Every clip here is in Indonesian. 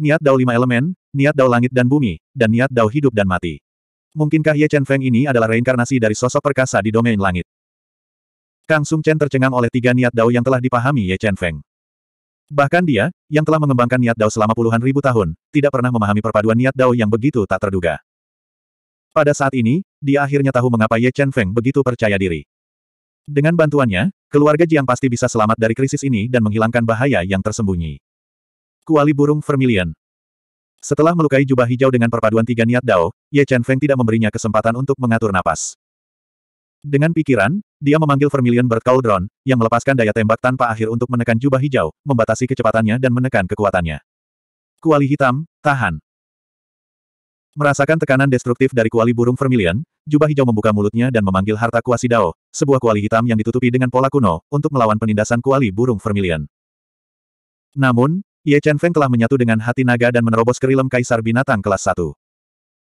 niat dao lima elemen, niat dao langit dan bumi, dan niat dao hidup dan mati. Mungkinkah Ye Chen Feng ini adalah reinkarnasi dari sosok perkasa di domain langit? Kang Sung Chen tercengang oleh tiga niat dao yang telah dipahami Ye Chen Feng. Bahkan dia, yang telah mengembangkan niat dao selama puluhan ribu tahun, tidak pernah memahami perpaduan niat dao yang begitu tak terduga. Pada saat ini, dia akhirnya tahu mengapa Ye Chen Feng begitu percaya diri. Dengan bantuannya, keluarga Jiang pasti bisa selamat dari krisis ini dan menghilangkan bahaya yang tersembunyi. Kuali burung vermilion. Setelah melukai jubah hijau dengan perpaduan tiga niat Dao, Ye Chen Feng tidak memberinya kesempatan untuk mengatur napas. Dengan pikiran, dia memanggil Vermilion Bird Cauldron, yang melepaskan daya tembak tanpa akhir untuk menekan jubah hijau, membatasi kecepatannya dan menekan kekuatannya. Kuali hitam, tahan. Merasakan tekanan destruktif dari kuali burung Vermilion, jubah hijau membuka mulutnya dan memanggil harta kuasi Dao, sebuah kuali hitam yang ditutupi dengan pola kuno, untuk melawan penindasan kuali burung Vermilion. Namun, Ye Chen Feng telah menyatu dengan hati naga dan menerobos kerilem kaisar binatang kelas 1.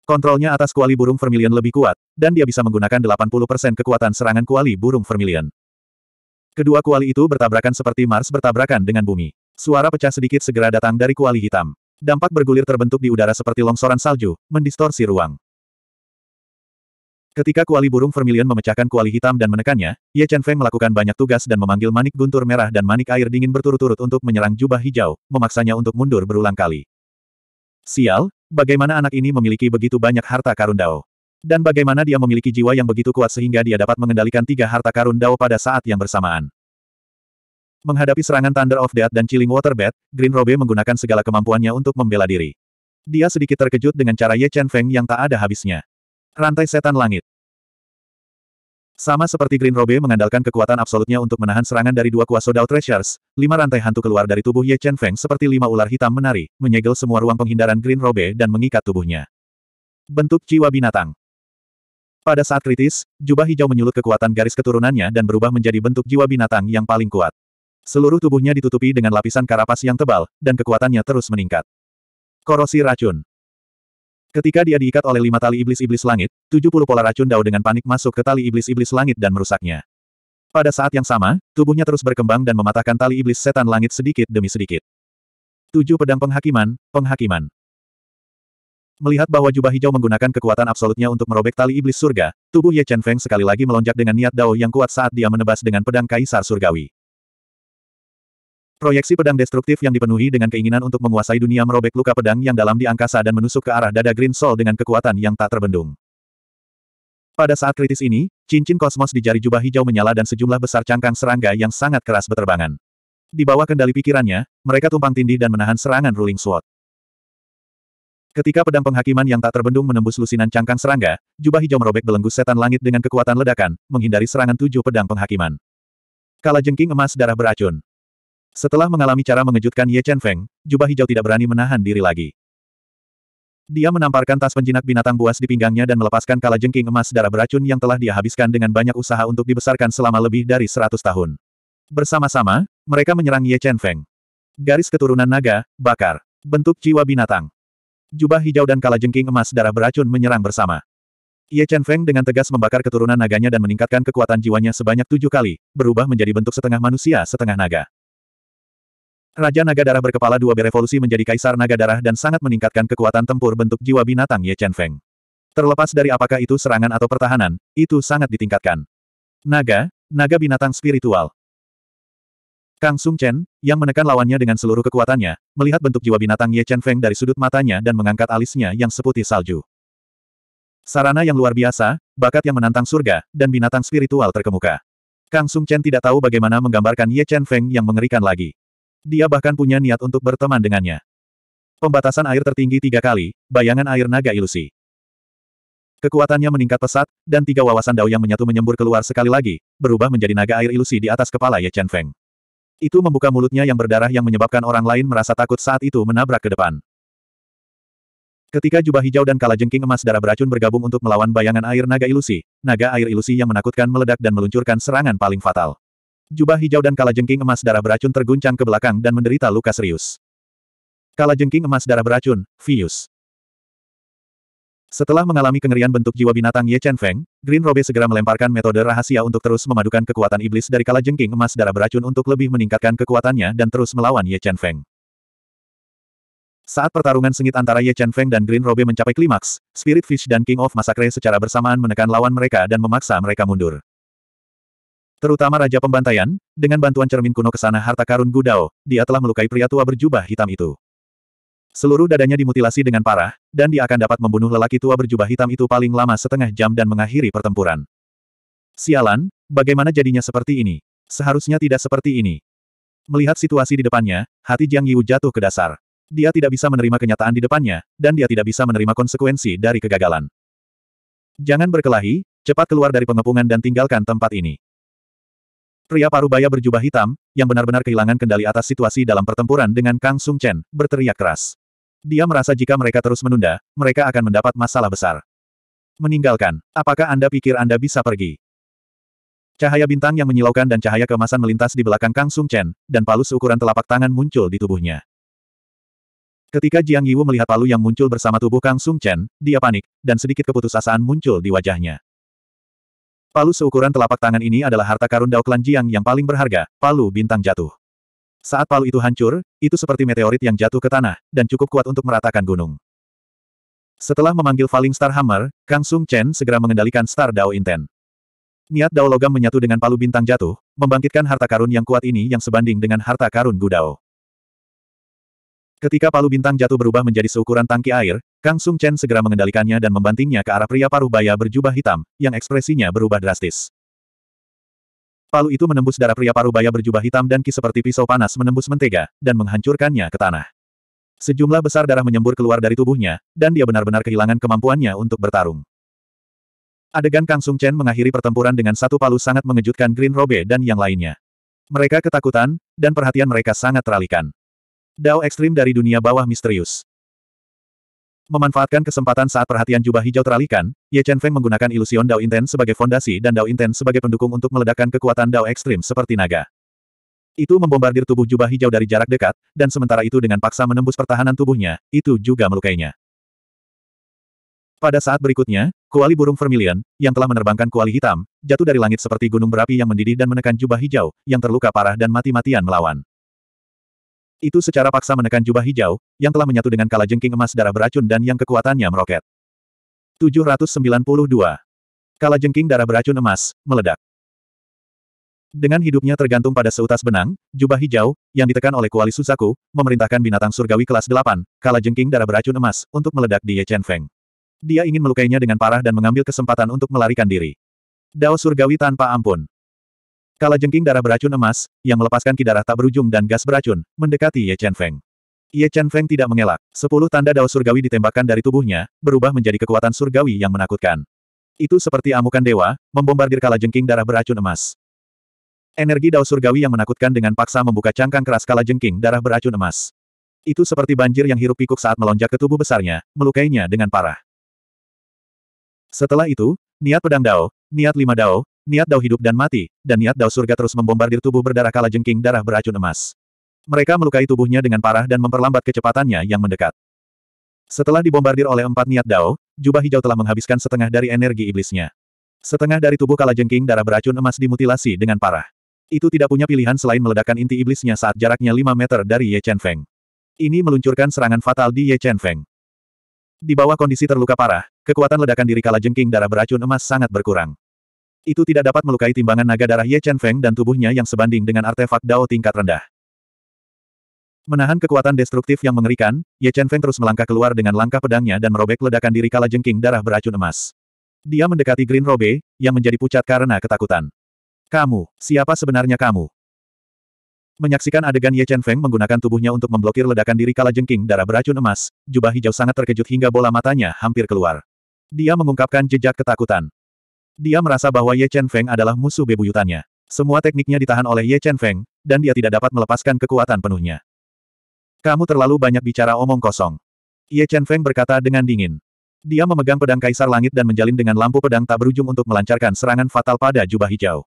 Kontrolnya atas kuali burung vermilion lebih kuat, dan dia bisa menggunakan 80% kekuatan serangan kuali burung vermilion. Kedua kuali itu bertabrakan seperti Mars bertabrakan dengan bumi. Suara pecah sedikit segera datang dari kuali hitam. Dampak bergulir terbentuk di udara seperti longsoran salju, mendistorsi ruang. Ketika kuali burung vermilion memecahkan kuali hitam dan menekannya, Ye Chen Feng melakukan banyak tugas dan memanggil manik guntur merah dan manik air dingin berturut-turut untuk menyerang jubah hijau, memaksanya untuk mundur berulang kali. Sial, bagaimana anak ini memiliki begitu banyak harta karun dao? Dan bagaimana dia memiliki jiwa yang begitu kuat sehingga dia dapat mengendalikan tiga harta karun Dao pada saat yang bersamaan. Menghadapi serangan Thunder of Death dan Chilling Waterbed, Green Robe menggunakan segala kemampuannya untuk membela diri. Dia sedikit terkejut dengan cara Ye Chen Feng yang tak ada habisnya. Rantai Setan Langit Sama seperti Green Robe mengandalkan kekuatan absolutnya untuk menahan serangan dari dua kuasa Dao Treasures, lima rantai hantu keluar dari tubuh Ye Chen Feng seperti lima ular hitam menari, menyegel semua ruang penghindaran Green Robe dan mengikat tubuhnya. Bentuk jiwa binatang Pada saat kritis, jubah hijau menyulut kekuatan garis keturunannya dan berubah menjadi bentuk jiwa binatang yang paling kuat. Seluruh tubuhnya ditutupi dengan lapisan karapas yang tebal, dan kekuatannya terus meningkat. Korosi racun Ketika dia diikat oleh lima tali iblis-iblis langit, 70 pola racun dao dengan panik masuk ke tali iblis-iblis langit dan merusaknya. Pada saat yang sama, tubuhnya terus berkembang dan mematahkan tali iblis setan langit sedikit demi sedikit. Tujuh pedang penghakiman, penghakiman. Melihat bahwa jubah hijau menggunakan kekuatan absolutnya untuk merobek tali iblis surga, tubuh Ye Chen Feng sekali lagi melonjak dengan niat dao yang kuat saat dia menebas dengan pedang kaisar surgawi. Proyeksi pedang destruktif yang dipenuhi dengan keinginan untuk menguasai dunia merobek luka pedang yang dalam di angkasa dan menusuk ke arah dada Green Soul dengan kekuatan yang tak terbendung. Pada saat kritis ini, cincin kosmos di jari jubah hijau menyala dan sejumlah besar cangkang serangga yang sangat keras beterbangan. Di bawah kendali pikirannya, mereka tumpang tindih dan menahan serangan ruling sword. Ketika pedang penghakiman yang tak terbendung menembus lusinan cangkang serangga, jubah hijau merobek belenggu setan langit dengan kekuatan ledakan, menghindari serangan tujuh pedang penghakiman. Kala jengking emas darah beracun. Setelah mengalami cara mengejutkan Ye Chen Feng, jubah hijau tidak berani menahan diri lagi. Dia menamparkan tas penjinak binatang buas di pinggangnya dan melepaskan kala jengking emas darah beracun yang telah dia habiskan dengan banyak usaha untuk dibesarkan selama lebih dari seratus tahun. Bersama-sama, mereka menyerang Ye Chen Feng. Garis keturunan naga, bakar. Bentuk jiwa binatang. Jubah hijau dan kala jengking emas darah beracun menyerang bersama. Ye Chen Feng dengan tegas membakar keturunan naganya dan meningkatkan kekuatan jiwanya sebanyak tujuh kali, berubah menjadi bentuk setengah manusia setengah naga. Raja Naga Darah berkepala dua berevolusi menjadi Kaisar Naga Darah dan sangat meningkatkan kekuatan tempur bentuk jiwa binatang Ye Chen Feng. Terlepas dari apakah itu serangan atau pertahanan, itu sangat ditingkatkan. Naga, naga binatang spiritual. Kang Sung Chen, yang menekan lawannya dengan seluruh kekuatannya, melihat bentuk jiwa binatang Ye Chen Feng dari sudut matanya dan mengangkat alisnya yang seputih salju. Sarana yang luar biasa, bakat yang menantang surga, dan binatang spiritual terkemuka. Kang Sung Chen tidak tahu bagaimana menggambarkan Ye Chen Feng yang mengerikan lagi. Dia bahkan punya niat untuk berteman dengannya. Pembatasan air tertinggi tiga kali, bayangan air naga ilusi. Kekuatannya meningkat pesat, dan tiga wawasan dao yang menyatu menyembur keluar sekali lagi, berubah menjadi naga air ilusi di atas kepala Ye Chen Feng. Itu membuka mulutnya yang berdarah yang menyebabkan orang lain merasa takut saat itu menabrak ke depan. Ketika jubah hijau dan kalajengking emas darah beracun bergabung untuk melawan bayangan air naga ilusi, naga air ilusi yang menakutkan meledak dan meluncurkan serangan paling fatal. Jubah hijau dan kalajengking emas darah beracun terguncang ke belakang dan menderita luka serius. Kalajengking emas darah beracun, Vius. Setelah mengalami kengerian bentuk jiwa binatang Ye Chen Feng, Green Robe segera melemparkan metode rahasia untuk terus memadukan kekuatan iblis dari kalajengking emas darah beracun untuk lebih meningkatkan kekuatannya dan terus melawan Ye Chen Feng. Saat pertarungan sengit antara Ye Chen Feng dan Green Robe mencapai klimaks, Spirit Fish dan King of Massacre secara bersamaan menekan lawan mereka dan memaksa mereka mundur. Terutama Raja Pembantaian, dengan bantuan cermin kuno ke sana harta karun Gudao, dia telah melukai pria tua berjubah hitam itu. Seluruh dadanya dimutilasi dengan parah, dan dia akan dapat membunuh lelaki tua berjubah hitam itu paling lama setengah jam dan mengakhiri pertempuran. Sialan, bagaimana jadinya seperti ini? Seharusnya tidak seperti ini. Melihat situasi di depannya, hati Jiang Yu jatuh ke dasar. Dia tidak bisa menerima kenyataan di depannya, dan dia tidak bisa menerima konsekuensi dari kegagalan. Jangan berkelahi, cepat keluar dari pengepungan dan tinggalkan tempat ini. Pria paruh baya berjubah hitam, yang benar-benar kehilangan kendali atas situasi dalam pertempuran dengan Kang Sung Chen, berteriak keras. Dia merasa jika mereka terus menunda, mereka akan mendapat masalah besar. Meninggalkan, apakah Anda pikir Anda bisa pergi? Cahaya bintang yang menyilaukan dan cahaya kemasan melintas di belakang Kang Sung Chen, dan palu seukuran telapak tangan muncul di tubuhnya. Ketika Jiang Yiwu melihat palu yang muncul bersama tubuh Kang Sung Chen, dia panik, dan sedikit keputusasaan muncul di wajahnya. Palu seukuran telapak tangan ini adalah harta karun Dao Klan Jiang yang paling berharga, palu bintang jatuh. Saat palu itu hancur, itu seperti meteorit yang jatuh ke tanah, dan cukup kuat untuk meratakan gunung. Setelah memanggil Falling Star Hammer, Kang Sung Chen segera mengendalikan Star Dao Inten. Niat Dao Logam menyatu dengan palu bintang jatuh, membangkitkan harta karun yang kuat ini yang sebanding dengan harta karun Gu Dao. Ketika palu bintang jatuh berubah menjadi seukuran tangki air, Kang Sung Chen segera mengendalikannya dan membantingnya ke arah pria paruh baya berjubah hitam, yang ekspresinya berubah drastis. Palu itu menembus darah pria paruh baya berjubah hitam dan ki seperti pisau panas menembus mentega, dan menghancurkannya ke tanah. Sejumlah besar darah menyembur keluar dari tubuhnya, dan dia benar-benar kehilangan kemampuannya untuk bertarung. Adegan Kang Sung Chen mengakhiri pertempuran dengan satu palu sangat mengejutkan Green Robe dan yang lainnya. Mereka ketakutan, dan perhatian mereka sangat teralihkan. Dao ekstrim dari dunia bawah misterius. Memanfaatkan kesempatan saat perhatian jubah hijau teralihkan, Ye Chen Feng menggunakan ilusion Dao Intens sebagai fondasi dan Dao Intens sebagai pendukung untuk meledakkan kekuatan Dao ekstrim seperti naga. Itu membombardir tubuh jubah hijau dari jarak dekat, dan sementara itu dengan paksa menembus pertahanan tubuhnya, itu juga melukainya. Pada saat berikutnya, kuali burung vermilion, yang telah menerbangkan kuali hitam, jatuh dari langit seperti gunung berapi yang mendidih dan menekan jubah hijau, yang terluka parah dan mati-matian melawan. Itu secara paksa menekan jubah hijau, yang telah menyatu dengan kala jengking emas darah beracun dan yang kekuatannya meroket. 792. Kala jengking darah beracun emas, meledak. Dengan hidupnya tergantung pada seutas benang, jubah hijau, yang ditekan oleh kuali Suzaku, memerintahkan binatang surgawi kelas 8, kala jengking darah beracun emas, untuk meledak di Ye Chen Feng. Dia ingin melukainya dengan parah dan mengambil kesempatan untuk melarikan diri. Dao surgawi tanpa ampun. Kala jengking darah beracun emas, yang melepaskan ki darah tak berujung dan gas beracun, mendekati Ye Chen Feng. Ye Chen Feng tidak mengelak. Sepuluh tanda dao surgawi ditembakkan dari tubuhnya, berubah menjadi kekuatan surgawi yang menakutkan. Itu seperti amukan dewa, membombardir kala jengking darah beracun emas. Energi dao surgawi yang menakutkan dengan paksa membuka cangkang keras kala jengking darah beracun emas. Itu seperti banjir yang hirup pikuk saat melonjak ke tubuh besarnya, melukainya dengan parah. Setelah itu, niat pedang dao, niat lima dao, niat Dao hidup dan mati, dan niat Dao surga terus membombardir tubuh berdarah kala jengking darah beracun emas. Mereka melukai tubuhnya dengan parah dan memperlambat kecepatannya yang mendekat. Setelah dibombardir oleh empat niat Dao, jubah hijau telah menghabiskan setengah dari energi iblisnya. Setengah dari tubuh kala jengking darah beracun emas dimutilasi dengan parah. Itu tidak punya pilihan selain meledakkan inti iblisnya saat jaraknya 5 meter dari Ye Chen Feng. Ini meluncurkan serangan fatal di Ye Chen Feng. Di bawah kondisi terluka parah, kekuatan ledakan diri kala jengking darah beracun emas sangat berkurang itu tidak dapat melukai timbangan naga darah Ye Chen Feng dan tubuhnya yang sebanding dengan artefak Dao tingkat rendah. Menahan kekuatan destruktif yang mengerikan, Ye Chen Feng terus melangkah keluar dengan langkah pedangnya dan merobek ledakan diri kala jengking darah beracun emas. Dia mendekati Green Robe, yang menjadi pucat karena ketakutan. Kamu, siapa sebenarnya kamu? Menyaksikan adegan Ye Chen Feng menggunakan tubuhnya untuk memblokir ledakan diri kala jengking darah beracun emas, jubah hijau sangat terkejut hingga bola matanya hampir keluar. Dia mengungkapkan jejak ketakutan. Dia merasa bahwa Ye Chen Feng adalah musuh bebuyutannya. Semua tekniknya ditahan oleh Ye Chen Feng, dan dia tidak dapat melepaskan kekuatan penuhnya. Kamu terlalu banyak bicara omong kosong. Ye Chen Feng berkata dengan dingin. Dia memegang pedang kaisar langit dan menjalin dengan lampu pedang tak berujung untuk melancarkan serangan fatal pada jubah hijau.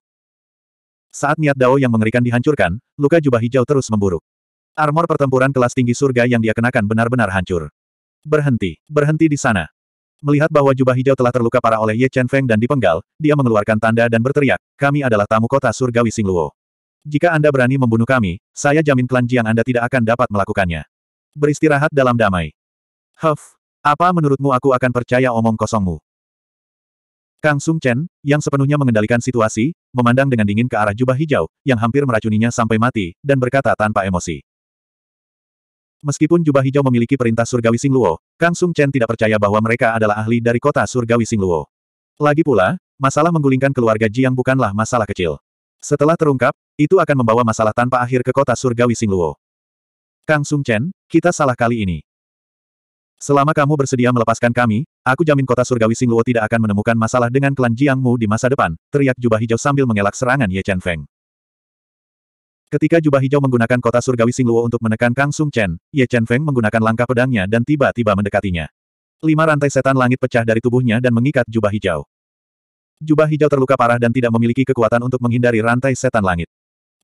Saat niat Dao yang mengerikan dihancurkan, luka jubah hijau terus memburuk. Armor pertempuran kelas tinggi surga yang dia kenakan benar-benar hancur. Berhenti, berhenti di sana. Melihat bahwa jubah hijau telah terluka parah oleh Ye Chen Feng dan dipenggal, dia mengeluarkan tanda dan berteriak, kami adalah tamu kota surgawi Singluo. Jika Anda berani membunuh kami, saya jamin klan Jiang Anda tidak akan dapat melakukannya. Beristirahat dalam damai. Huff, apa menurutmu aku akan percaya omong kosongmu? Kang Sung Chen, yang sepenuhnya mengendalikan situasi, memandang dengan dingin ke arah jubah hijau, yang hampir meracuninya sampai mati, dan berkata tanpa emosi. Meskipun jubah hijau memiliki perintah surgawi Singluo, Kang Sung Chen tidak percaya bahwa mereka adalah ahli dari kota surgawi Singluo. Lagi pula, masalah menggulingkan keluarga Jiang bukanlah masalah kecil. Setelah terungkap, itu akan membawa masalah tanpa akhir ke kota surgawi Singluo. Kang Sung Chen, kita salah kali ini. Selama kamu bersedia melepaskan kami, aku jamin kota surgawi Singluo tidak akan menemukan masalah dengan klan Jiangmu di masa depan, teriak jubah hijau sambil mengelak serangan Ye Chen Feng. Ketika jubah hijau menggunakan kota surgawi Singluo untuk menekan Kang Sung Chen, Ye Chen Feng menggunakan langkah pedangnya dan tiba-tiba mendekatinya. Lima rantai setan langit pecah dari tubuhnya dan mengikat jubah hijau. Jubah hijau terluka parah dan tidak memiliki kekuatan untuk menghindari rantai setan langit.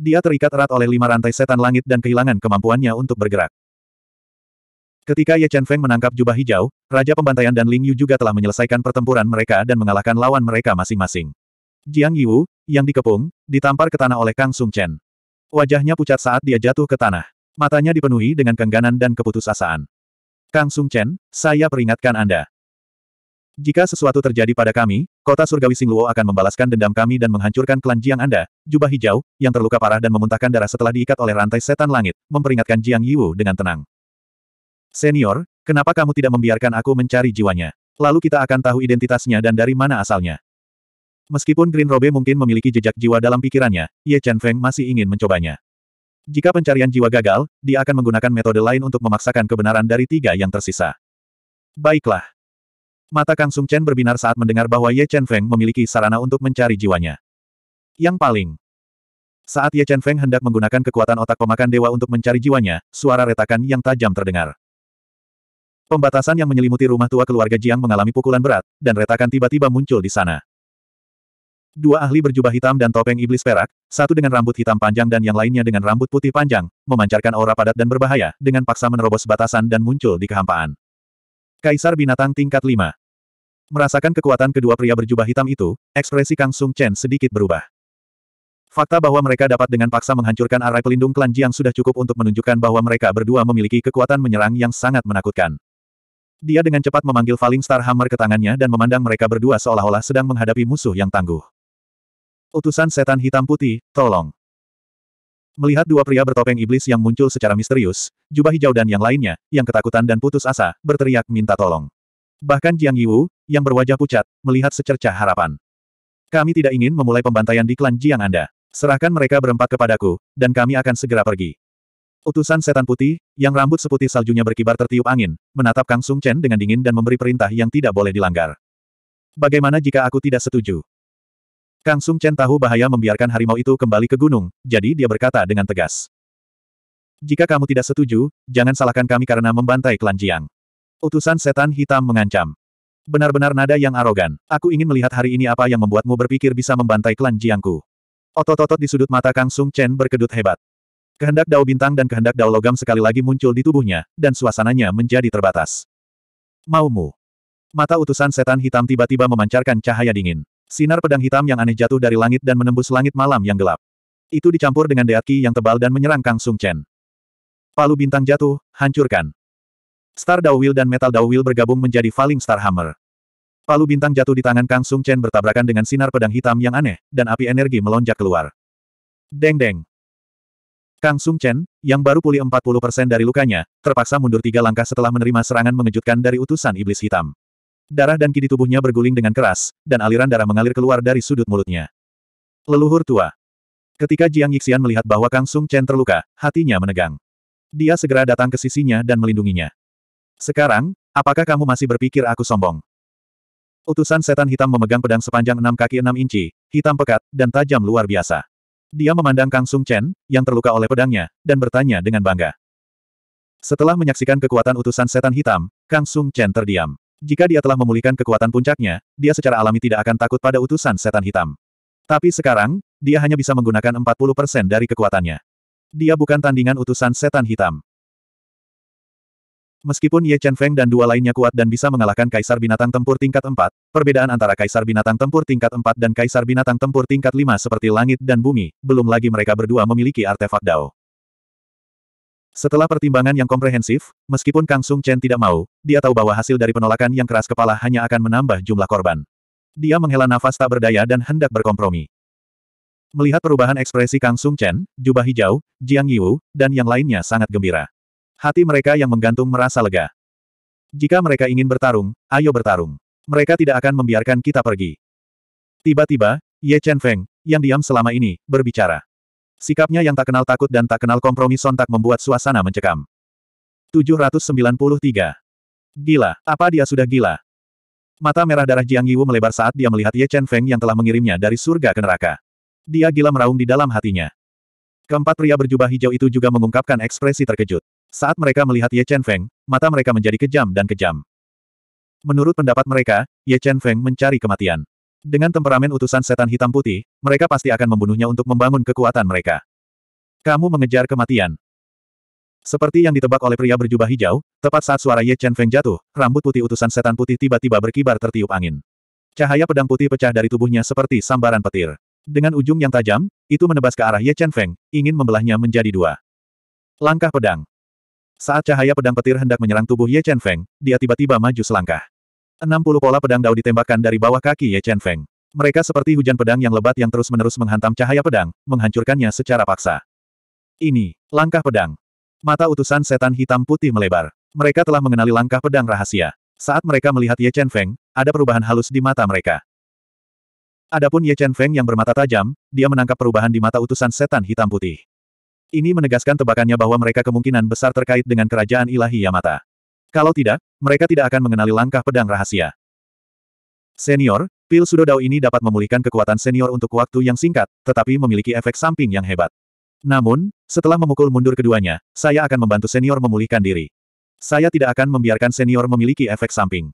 Dia terikat erat oleh lima rantai setan langit dan kehilangan kemampuannya untuk bergerak. Ketika Ye Chen Feng menangkap jubah hijau, Raja Pembantaian dan Ling Yu juga telah menyelesaikan pertempuran mereka dan mengalahkan lawan mereka masing-masing. Jiang Yiwu, yang dikepung, ditampar ke tanah oleh Kang Sung Chen. Wajahnya pucat saat dia jatuh ke tanah. Matanya dipenuhi dengan kengganan dan keputusasaan. Kang Sung Chen, saya peringatkan Anda. Jika sesuatu terjadi pada kami, kota surgawi Singluo akan membalaskan dendam kami dan menghancurkan klan Jiang Anda, jubah hijau, yang terluka parah dan memuntahkan darah setelah diikat oleh rantai setan langit, memperingatkan Jiang Yiwu dengan tenang. Senior, kenapa kamu tidak membiarkan aku mencari jiwanya? Lalu kita akan tahu identitasnya dan dari mana asalnya. Meskipun Green Robe mungkin memiliki jejak jiwa dalam pikirannya, Ye Chen Feng masih ingin mencobanya. Jika pencarian jiwa gagal, dia akan menggunakan metode lain untuk memaksakan kebenaran dari tiga yang tersisa. Baiklah. Mata Kang Sung Chen berbinar saat mendengar bahwa Ye Chen Feng memiliki sarana untuk mencari jiwanya. Yang paling. Saat Ye Chen Feng hendak menggunakan kekuatan otak pemakan dewa untuk mencari jiwanya, suara retakan yang tajam terdengar. Pembatasan yang menyelimuti rumah tua keluarga Jiang mengalami pukulan berat, dan retakan tiba-tiba muncul di sana. Dua ahli berjubah hitam dan topeng iblis perak, satu dengan rambut hitam panjang dan yang lainnya dengan rambut putih panjang, memancarkan aura padat dan berbahaya, dengan paksa menerobos batasan dan muncul di kehampaan. Kaisar Binatang Tingkat 5 Merasakan kekuatan kedua pria berjubah hitam itu, ekspresi Kang Sung Chen sedikit berubah. Fakta bahwa mereka dapat dengan paksa menghancurkan arai pelindung klan Jiang sudah cukup untuk menunjukkan bahwa mereka berdua memiliki kekuatan menyerang yang sangat menakutkan. Dia dengan cepat memanggil Falling Star Hammer ke tangannya dan memandang mereka berdua seolah-olah sedang menghadapi musuh yang tangguh. Utusan setan hitam putih, tolong. Melihat dua pria bertopeng iblis yang muncul secara misterius, jubah hijau dan yang lainnya, yang ketakutan dan putus asa, berteriak minta tolong. Bahkan Jiang Yiwu, yang berwajah pucat, melihat secercah harapan. Kami tidak ingin memulai pembantaian di klan Jiang Anda. Serahkan mereka berempat kepadaku, dan kami akan segera pergi. Utusan setan putih, yang rambut seputih saljunya berkibar tertiup angin, menatap Kang Sung Chen dengan dingin dan memberi perintah yang tidak boleh dilanggar. Bagaimana jika aku tidak setuju? Kang Sung Chen tahu bahaya membiarkan harimau itu kembali ke gunung, jadi dia berkata dengan tegas. Jika kamu tidak setuju, jangan salahkan kami karena membantai klan Jiang. Utusan setan hitam mengancam. Benar-benar nada yang arogan. Aku ingin melihat hari ini apa yang membuatmu berpikir bisa membantai klan Jiangku. Otot-otot di sudut mata Kang Sung Chen berkedut hebat. Kehendak Dao Bintang dan kehendak Dao Logam sekali lagi muncul di tubuhnya, dan suasananya menjadi terbatas. Maumu. Mata utusan setan hitam tiba-tiba memancarkan cahaya dingin. Sinar pedang hitam yang aneh jatuh dari langit dan menembus langit malam yang gelap. Itu dicampur dengan deatki yang tebal dan menyerang Kang Sung Chen. Palu bintang jatuh, hancurkan. Star Dawil dan Metal Dawil bergabung menjadi Falling Star Hammer. Palu bintang jatuh di tangan Kang Sung Chen bertabrakan dengan sinar pedang hitam yang aneh, dan api energi melonjak keluar. Deng-deng. Kang Sung Chen, yang baru pulih 40% dari lukanya, terpaksa mundur tiga langkah setelah menerima serangan mengejutkan dari utusan iblis hitam. Darah dan kidi tubuhnya berguling dengan keras, dan aliran darah mengalir keluar dari sudut mulutnya. Leluhur tua. Ketika Jiang Yixian melihat bahwa Kang Sung Chen terluka, hatinya menegang. Dia segera datang ke sisinya dan melindunginya. Sekarang, apakah kamu masih berpikir aku sombong? Utusan setan hitam memegang pedang sepanjang enam kaki enam inci, hitam pekat, dan tajam luar biasa. Dia memandang Kang Sung Chen, yang terluka oleh pedangnya, dan bertanya dengan bangga. Setelah menyaksikan kekuatan utusan setan hitam, Kang Sung Chen terdiam. Jika dia telah memulihkan kekuatan puncaknya, dia secara alami tidak akan takut pada utusan setan hitam. Tapi sekarang, dia hanya bisa menggunakan 40% dari kekuatannya. Dia bukan tandingan utusan setan hitam. Meskipun Ye Chen Feng dan dua lainnya kuat dan bisa mengalahkan Kaisar Binatang Tempur tingkat 4, perbedaan antara Kaisar Binatang Tempur tingkat 4 dan Kaisar Binatang Tempur tingkat 5 seperti langit dan bumi, belum lagi mereka berdua memiliki artefak Dao. Setelah pertimbangan yang komprehensif, meskipun Kang Sung Chen tidak mau, dia tahu bahwa hasil dari penolakan yang keras kepala hanya akan menambah jumlah korban. Dia menghela nafas tak berdaya dan hendak berkompromi. Melihat perubahan ekspresi Kang Sung Chen, jubah hijau, Jiang Yiwu, dan yang lainnya sangat gembira. Hati mereka yang menggantung merasa lega. Jika mereka ingin bertarung, ayo bertarung. Mereka tidak akan membiarkan kita pergi. Tiba-tiba, Ye Chen Feng, yang diam selama ini, berbicara. Sikapnya yang tak kenal takut dan tak kenal kompromi sontak membuat suasana mencekam. 793. Gila, apa dia sudah gila? Mata merah darah Jiang Yiwu melebar saat dia melihat Ye Chen Feng yang telah mengirimnya dari surga ke neraka. Dia gila meraung di dalam hatinya. Keempat pria berjubah hijau itu juga mengungkapkan ekspresi terkejut. Saat mereka melihat Ye Chen Feng, mata mereka menjadi kejam dan kejam. Menurut pendapat mereka, Ye Chen Feng mencari kematian. Dengan temperamen utusan setan hitam putih, mereka pasti akan membunuhnya untuk membangun kekuatan mereka. Kamu mengejar kematian. Seperti yang ditebak oleh pria berjubah hijau, tepat saat suara Ye Chen Feng jatuh, rambut putih utusan setan putih tiba-tiba berkibar tertiup angin. Cahaya pedang putih pecah dari tubuhnya seperti sambaran petir. Dengan ujung yang tajam, itu menebas ke arah Ye Chen Feng, ingin membelahnya menjadi dua. Langkah pedang. Saat cahaya pedang petir hendak menyerang tubuh Ye Chen Feng, dia tiba-tiba maju selangkah. 60 pola pedang dao ditembakkan dari bawah kaki Ye Chen Feng. Mereka seperti hujan pedang yang lebat yang terus-menerus menghantam cahaya pedang, menghancurkannya secara paksa. Ini, langkah pedang. Mata utusan setan hitam putih melebar. Mereka telah mengenali langkah pedang rahasia. Saat mereka melihat Ye Chen Feng, ada perubahan halus di mata mereka. Adapun Ye Chen Feng yang bermata tajam, dia menangkap perubahan di mata utusan setan hitam putih. Ini menegaskan tebakannya bahwa mereka kemungkinan besar terkait dengan kerajaan ilahi Yamata. Kalau tidak, mereka tidak akan mengenali langkah pedang rahasia. Senior, pil sudo dao ini dapat memulihkan kekuatan senior untuk waktu yang singkat, tetapi memiliki efek samping yang hebat. Namun, setelah memukul mundur keduanya, saya akan membantu senior memulihkan diri. Saya tidak akan membiarkan senior memiliki efek samping.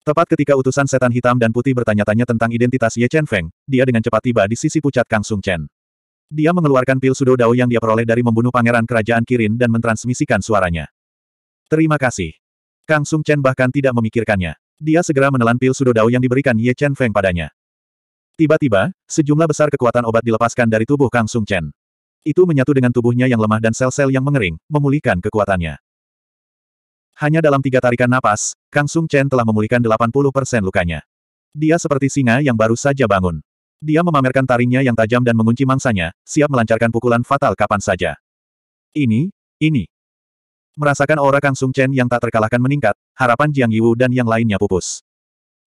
Tepat ketika utusan setan hitam dan putih bertanya-tanya tentang identitas Ye Chen Feng, dia dengan cepat tiba di sisi pucat Kang Sung Chen. Dia mengeluarkan pil sudo dao yang dia peroleh dari membunuh pangeran kerajaan Kirin dan mentransmisikan suaranya. Terima kasih. Kang Sung Chen bahkan tidak memikirkannya. Dia segera menelan pil sudodao yang diberikan Ye Chen Feng padanya. Tiba-tiba, sejumlah besar kekuatan obat dilepaskan dari tubuh Kang Sung Chen. Itu menyatu dengan tubuhnya yang lemah dan sel-sel yang mengering, memulihkan kekuatannya. Hanya dalam tiga tarikan napas, Kang Sung Chen telah memulihkan 80% lukanya. Dia seperti singa yang baru saja bangun. Dia memamerkan taringnya yang tajam dan mengunci mangsanya, siap melancarkan pukulan fatal kapan saja. Ini, ini, Merasakan aura Kang Sung Chen yang tak terkalahkan meningkat, harapan Jiang Yiwu dan yang lainnya pupus.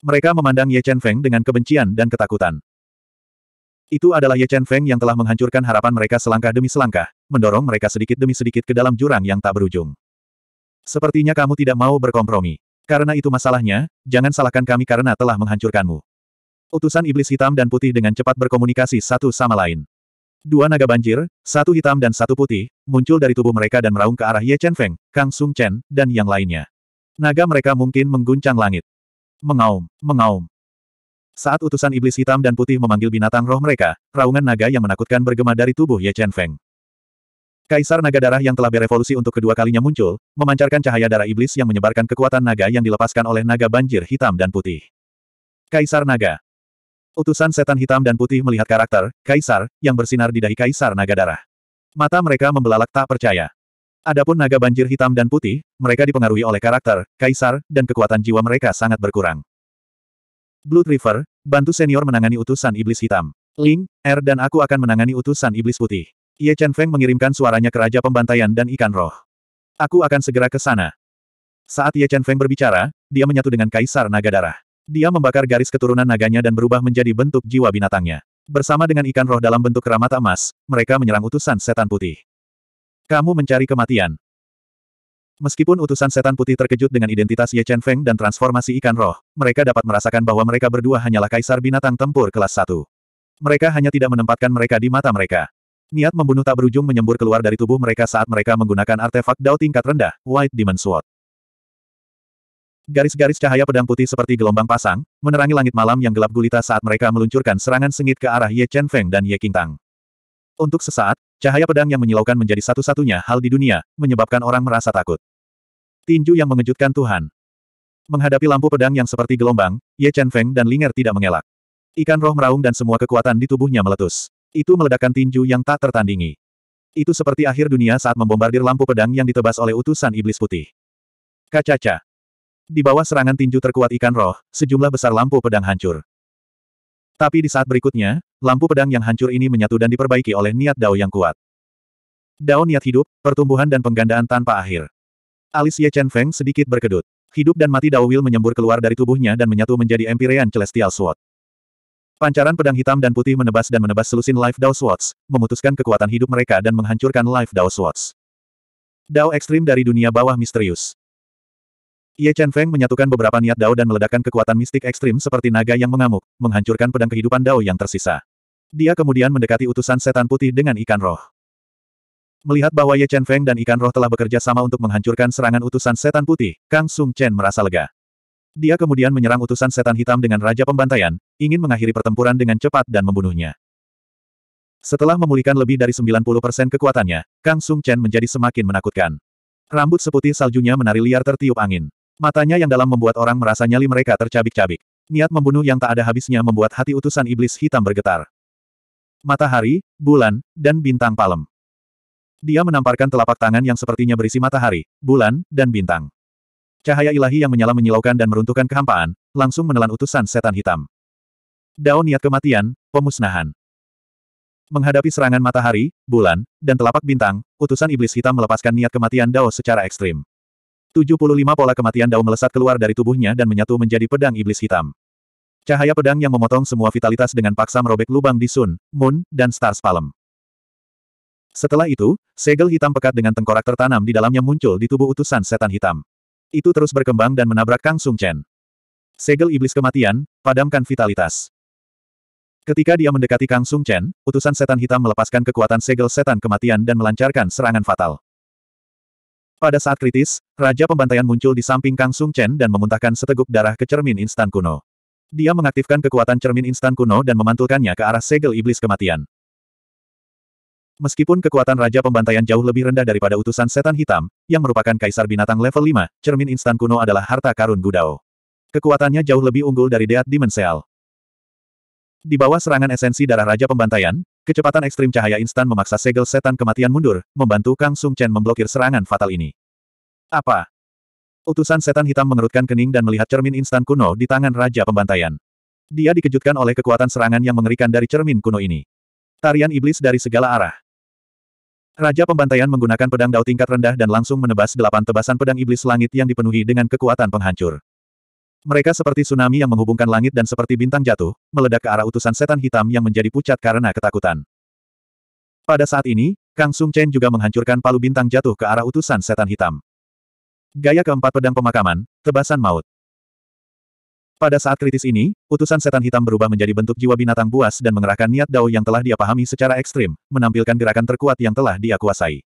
Mereka memandang Ye Chen Feng dengan kebencian dan ketakutan. Itu adalah Ye Chen Feng yang telah menghancurkan harapan mereka selangkah demi selangkah, mendorong mereka sedikit demi sedikit ke dalam jurang yang tak berujung. Sepertinya kamu tidak mau berkompromi. Karena itu masalahnya, jangan salahkan kami karena telah menghancurkanmu. Utusan iblis hitam dan putih dengan cepat berkomunikasi satu sama lain. Dua naga banjir, satu hitam dan satu putih, muncul dari tubuh mereka dan meraung ke arah Ye Chen Feng, Kang Sung Chen, dan yang lainnya. Naga mereka mungkin mengguncang langit. Mengaum, mengaum. Saat utusan iblis hitam dan putih memanggil binatang roh mereka, raungan naga yang menakutkan bergema dari tubuh Ye Chen Feng. Kaisar naga darah yang telah berevolusi untuk kedua kalinya muncul, memancarkan cahaya darah iblis yang menyebarkan kekuatan naga yang dilepaskan oleh naga banjir hitam dan putih. Kaisar naga, Utusan setan hitam dan putih melihat karakter, Kaisar, yang bersinar di dahi Kaisar Naga Darah. Mata mereka membelalak tak percaya. Adapun naga banjir hitam dan putih, mereka dipengaruhi oleh karakter, Kaisar, dan kekuatan jiwa mereka sangat berkurang. Blood River, bantu senior menangani utusan iblis hitam. Ling, Er dan aku akan menangani utusan iblis putih. Ye Chen Feng mengirimkan suaranya ke Raja Pembantaian dan Ikan Roh. Aku akan segera ke sana. Saat Ye Chen Feng berbicara, dia menyatu dengan Kaisar Naga Darah. Dia membakar garis keturunan naganya dan berubah menjadi bentuk jiwa binatangnya. Bersama dengan ikan roh dalam bentuk keramat emas, mereka menyerang utusan setan putih. Kamu mencari kematian. Meskipun utusan setan putih terkejut dengan identitas Ye Chen Feng dan transformasi ikan roh, mereka dapat merasakan bahwa mereka berdua hanyalah kaisar binatang tempur kelas 1. Mereka hanya tidak menempatkan mereka di mata mereka. Niat membunuh tak berujung menyembur keluar dari tubuh mereka saat mereka menggunakan artefak Dao tingkat rendah, White Demon Sword. Garis-garis cahaya pedang putih seperti gelombang pasang, menerangi langit malam yang gelap gulita saat mereka meluncurkan serangan sengit ke arah Ye Chen Feng dan Ye Tang. Untuk sesaat, cahaya pedang yang menyilaukan menjadi satu-satunya hal di dunia, menyebabkan orang merasa takut. Tinju yang mengejutkan Tuhan. Menghadapi lampu pedang yang seperti gelombang, Ye Chen Feng dan Linger tidak mengelak. Ikan roh meraung dan semua kekuatan di tubuhnya meletus. Itu meledakkan tinju yang tak tertandingi. Itu seperti akhir dunia saat membombardir lampu pedang yang ditebas oleh utusan iblis putih. Kacaca. Di bawah serangan tinju terkuat ikan roh, sejumlah besar lampu pedang hancur. Tapi di saat berikutnya, lampu pedang yang hancur ini menyatu dan diperbaiki oleh niat Dao yang kuat. Dao niat hidup, pertumbuhan dan penggandaan tanpa akhir. Alis Ye Chen Feng sedikit berkedut. Hidup dan mati Dao Will menyembur keluar dari tubuhnya dan menyatu menjadi Empyrean Celestial Sword. Pancaran pedang hitam dan putih menebas dan menebas selusin Life Dao Swords, memutuskan kekuatan hidup mereka dan menghancurkan Life Dao Swords. Dao ekstrim dari dunia bawah misterius. Ye Chen Feng menyatukan beberapa niat Dao dan meledakkan kekuatan mistik ekstrim seperti naga yang mengamuk, menghancurkan pedang kehidupan Dao yang tersisa. Dia kemudian mendekati utusan setan putih dengan ikan roh. Melihat bahwa Ye Chen Feng dan ikan roh telah bekerja sama untuk menghancurkan serangan utusan setan putih, Kang Sung Chen merasa lega. Dia kemudian menyerang utusan setan hitam dengan Raja Pembantaian, ingin mengakhiri pertempuran dengan cepat dan membunuhnya. Setelah memulihkan lebih dari 90% kekuatannya, Kang Sung Chen menjadi semakin menakutkan. Rambut seputih saljunya menari liar tertiup angin. Matanya yang dalam membuat orang merasa nyali mereka tercabik-cabik. Niat membunuh yang tak ada habisnya membuat hati utusan iblis hitam bergetar. Matahari, bulan, dan bintang palem. Dia menamparkan telapak tangan yang sepertinya berisi matahari, bulan, dan bintang. Cahaya ilahi yang menyala menyilaukan dan meruntuhkan kehampaan, langsung menelan utusan setan hitam. Dao niat kematian, pemusnahan. Menghadapi serangan matahari, bulan, dan telapak bintang, utusan iblis hitam melepaskan niat kematian Dao secara ekstrim. 75 pola kematian Dao melesat keluar dari tubuhnya dan menyatu menjadi pedang iblis hitam. Cahaya pedang yang memotong semua vitalitas dengan paksa merobek lubang di Sun, Moon, dan Stars Palm. Setelah itu, segel hitam pekat dengan tengkorak tertanam di dalamnya muncul di tubuh utusan setan hitam. Itu terus berkembang dan menabrak Kang Sung Chen. Segel iblis kematian, padamkan vitalitas. Ketika dia mendekati Kang Sung Chen, utusan setan hitam melepaskan kekuatan segel setan kematian dan melancarkan serangan fatal. Pada saat kritis, Raja Pembantaian muncul di samping Kang Sung Chen dan memuntahkan seteguk darah ke cermin instan kuno. Dia mengaktifkan kekuatan cermin instan kuno dan memantulkannya ke arah segel iblis kematian. Meskipun kekuatan Raja Pembantaian jauh lebih rendah daripada utusan setan hitam, yang merupakan kaisar binatang level 5, cermin instan kuno adalah harta karun Gudao. Kekuatannya jauh lebih unggul dari Deat Dimensial. Di bawah serangan esensi darah Raja Pembantaian, kecepatan ekstrim cahaya instan memaksa segel setan kematian mundur, membantu Kang Sung Chen memblokir serangan fatal ini. Apa? Utusan setan hitam mengerutkan kening dan melihat cermin instan kuno di tangan Raja Pembantaian. Dia dikejutkan oleh kekuatan serangan yang mengerikan dari cermin kuno ini. Tarian iblis dari segala arah. Raja Pembantaian menggunakan pedang dao tingkat rendah dan langsung menebas delapan tebasan pedang iblis langit yang dipenuhi dengan kekuatan penghancur. Mereka seperti tsunami yang menghubungkan langit dan seperti bintang jatuh, meledak ke arah utusan setan hitam yang menjadi pucat karena ketakutan. Pada saat ini, Kang Sung Chen juga menghancurkan palu bintang jatuh ke arah utusan setan hitam. Gaya keempat pedang pemakaman, tebasan maut. Pada saat kritis ini, utusan setan hitam berubah menjadi bentuk jiwa binatang buas dan mengerahkan niat dao yang telah dia pahami secara ekstrim, menampilkan gerakan terkuat yang telah dia kuasai.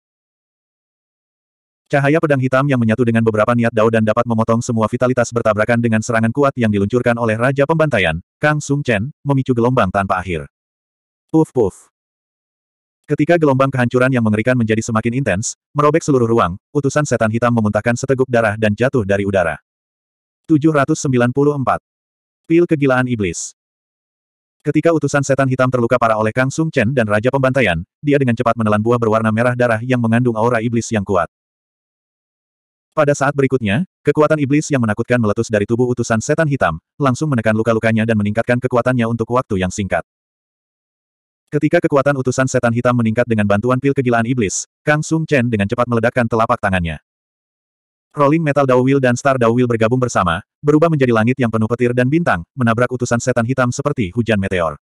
Cahaya pedang hitam yang menyatu dengan beberapa niat Dao dan dapat memotong semua vitalitas bertabrakan dengan serangan kuat yang diluncurkan oleh Raja Pembantaian, Kang Sung Chen, memicu gelombang tanpa akhir. Puf puf. Ketika gelombang kehancuran yang mengerikan menjadi semakin intens, merobek seluruh ruang, utusan setan hitam memuntahkan seteguk darah dan jatuh dari udara. 794. Pil kegilaan iblis. Ketika utusan setan hitam terluka parah oleh Kang Sung Chen dan Raja Pembantaian, dia dengan cepat menelan buah berwarna merah darah yang mengandung aura iblis yang kuat. Pada saat berikutnya, kekuatan iblis yang menakutkan meletus dari tubuh utusan setan hitam, langsung menekan luka-lukanya dan meningkatkan kekuatannya untuk waktu yang singkat. Ketika kekuatan utusan setan hitam meningkat dengan bantuan pil kegilaan iblis, Kang Sung Chen dengan cepat meledakkan telapak tangannya. Rolling Metal Dawil dan Star Dawil bergabung bersama, berubah menjadi langit yang penuh petir dan bintang, menabrak utusan setan hitam seperti hujan meteor.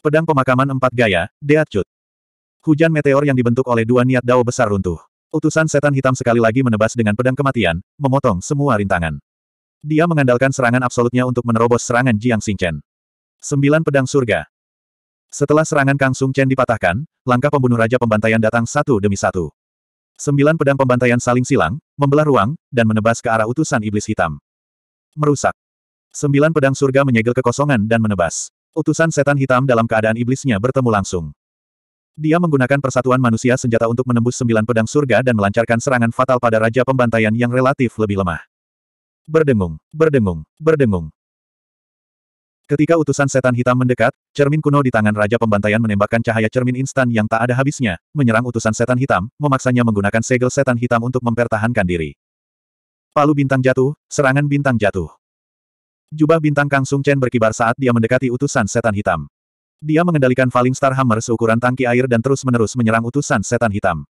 Pedang pemakaman empat gaya, Deatcut. Hujan meteor yang dibentuk oleh dua niat dao besar runtuh. Utusan setan hitam sekali lagi menebas dengan pedang kematian, memotong semua rintangan. Dia mengandalkan serangan absolutnya untuk menerobos serangan Jiang Xingchen. Sembilan pedang surga. Setelah serangan Kang Sung Chen dipatahkan, langkah pembunuh Raja Pembantaian datang satu demi satu. Sembilan pedang pembantaian saling silang, membelah ruang, dan menebas ke arah utusan iblis hitam. Merusak. Sembilan pedang surga menyegel kekosongan dan menebas. Utusan setan hitam dalam keadaan iblisnya bertemu langsung. Dia menggunakan persatuan manusia senjata untuk menembus sembilan pedang surga dan melancarkan serangan fatal pada Raja Pembantaian yang relatif lebih lemah. Berdengung, berdengung, berdengung. Ketika utusan setan hitam mendekat, cermin kuno di tangan Raja Pembantaian menembakkan cahaya cermin instan yang tak ada habisnya, menyerang utusan setan hitam, memaksanya menggunakan segel setan hitam untuk mempertahankan diri. Palu bintang jatuh, serangan bintang jatuh. Jubah bintang Kang Sung Chen berkibar saat dia mendekati utusan setan hitam. Dia mengendalikan Falling Star Hammer seukuran tangki air dan terus-menerus menyerang utusan setan hitam.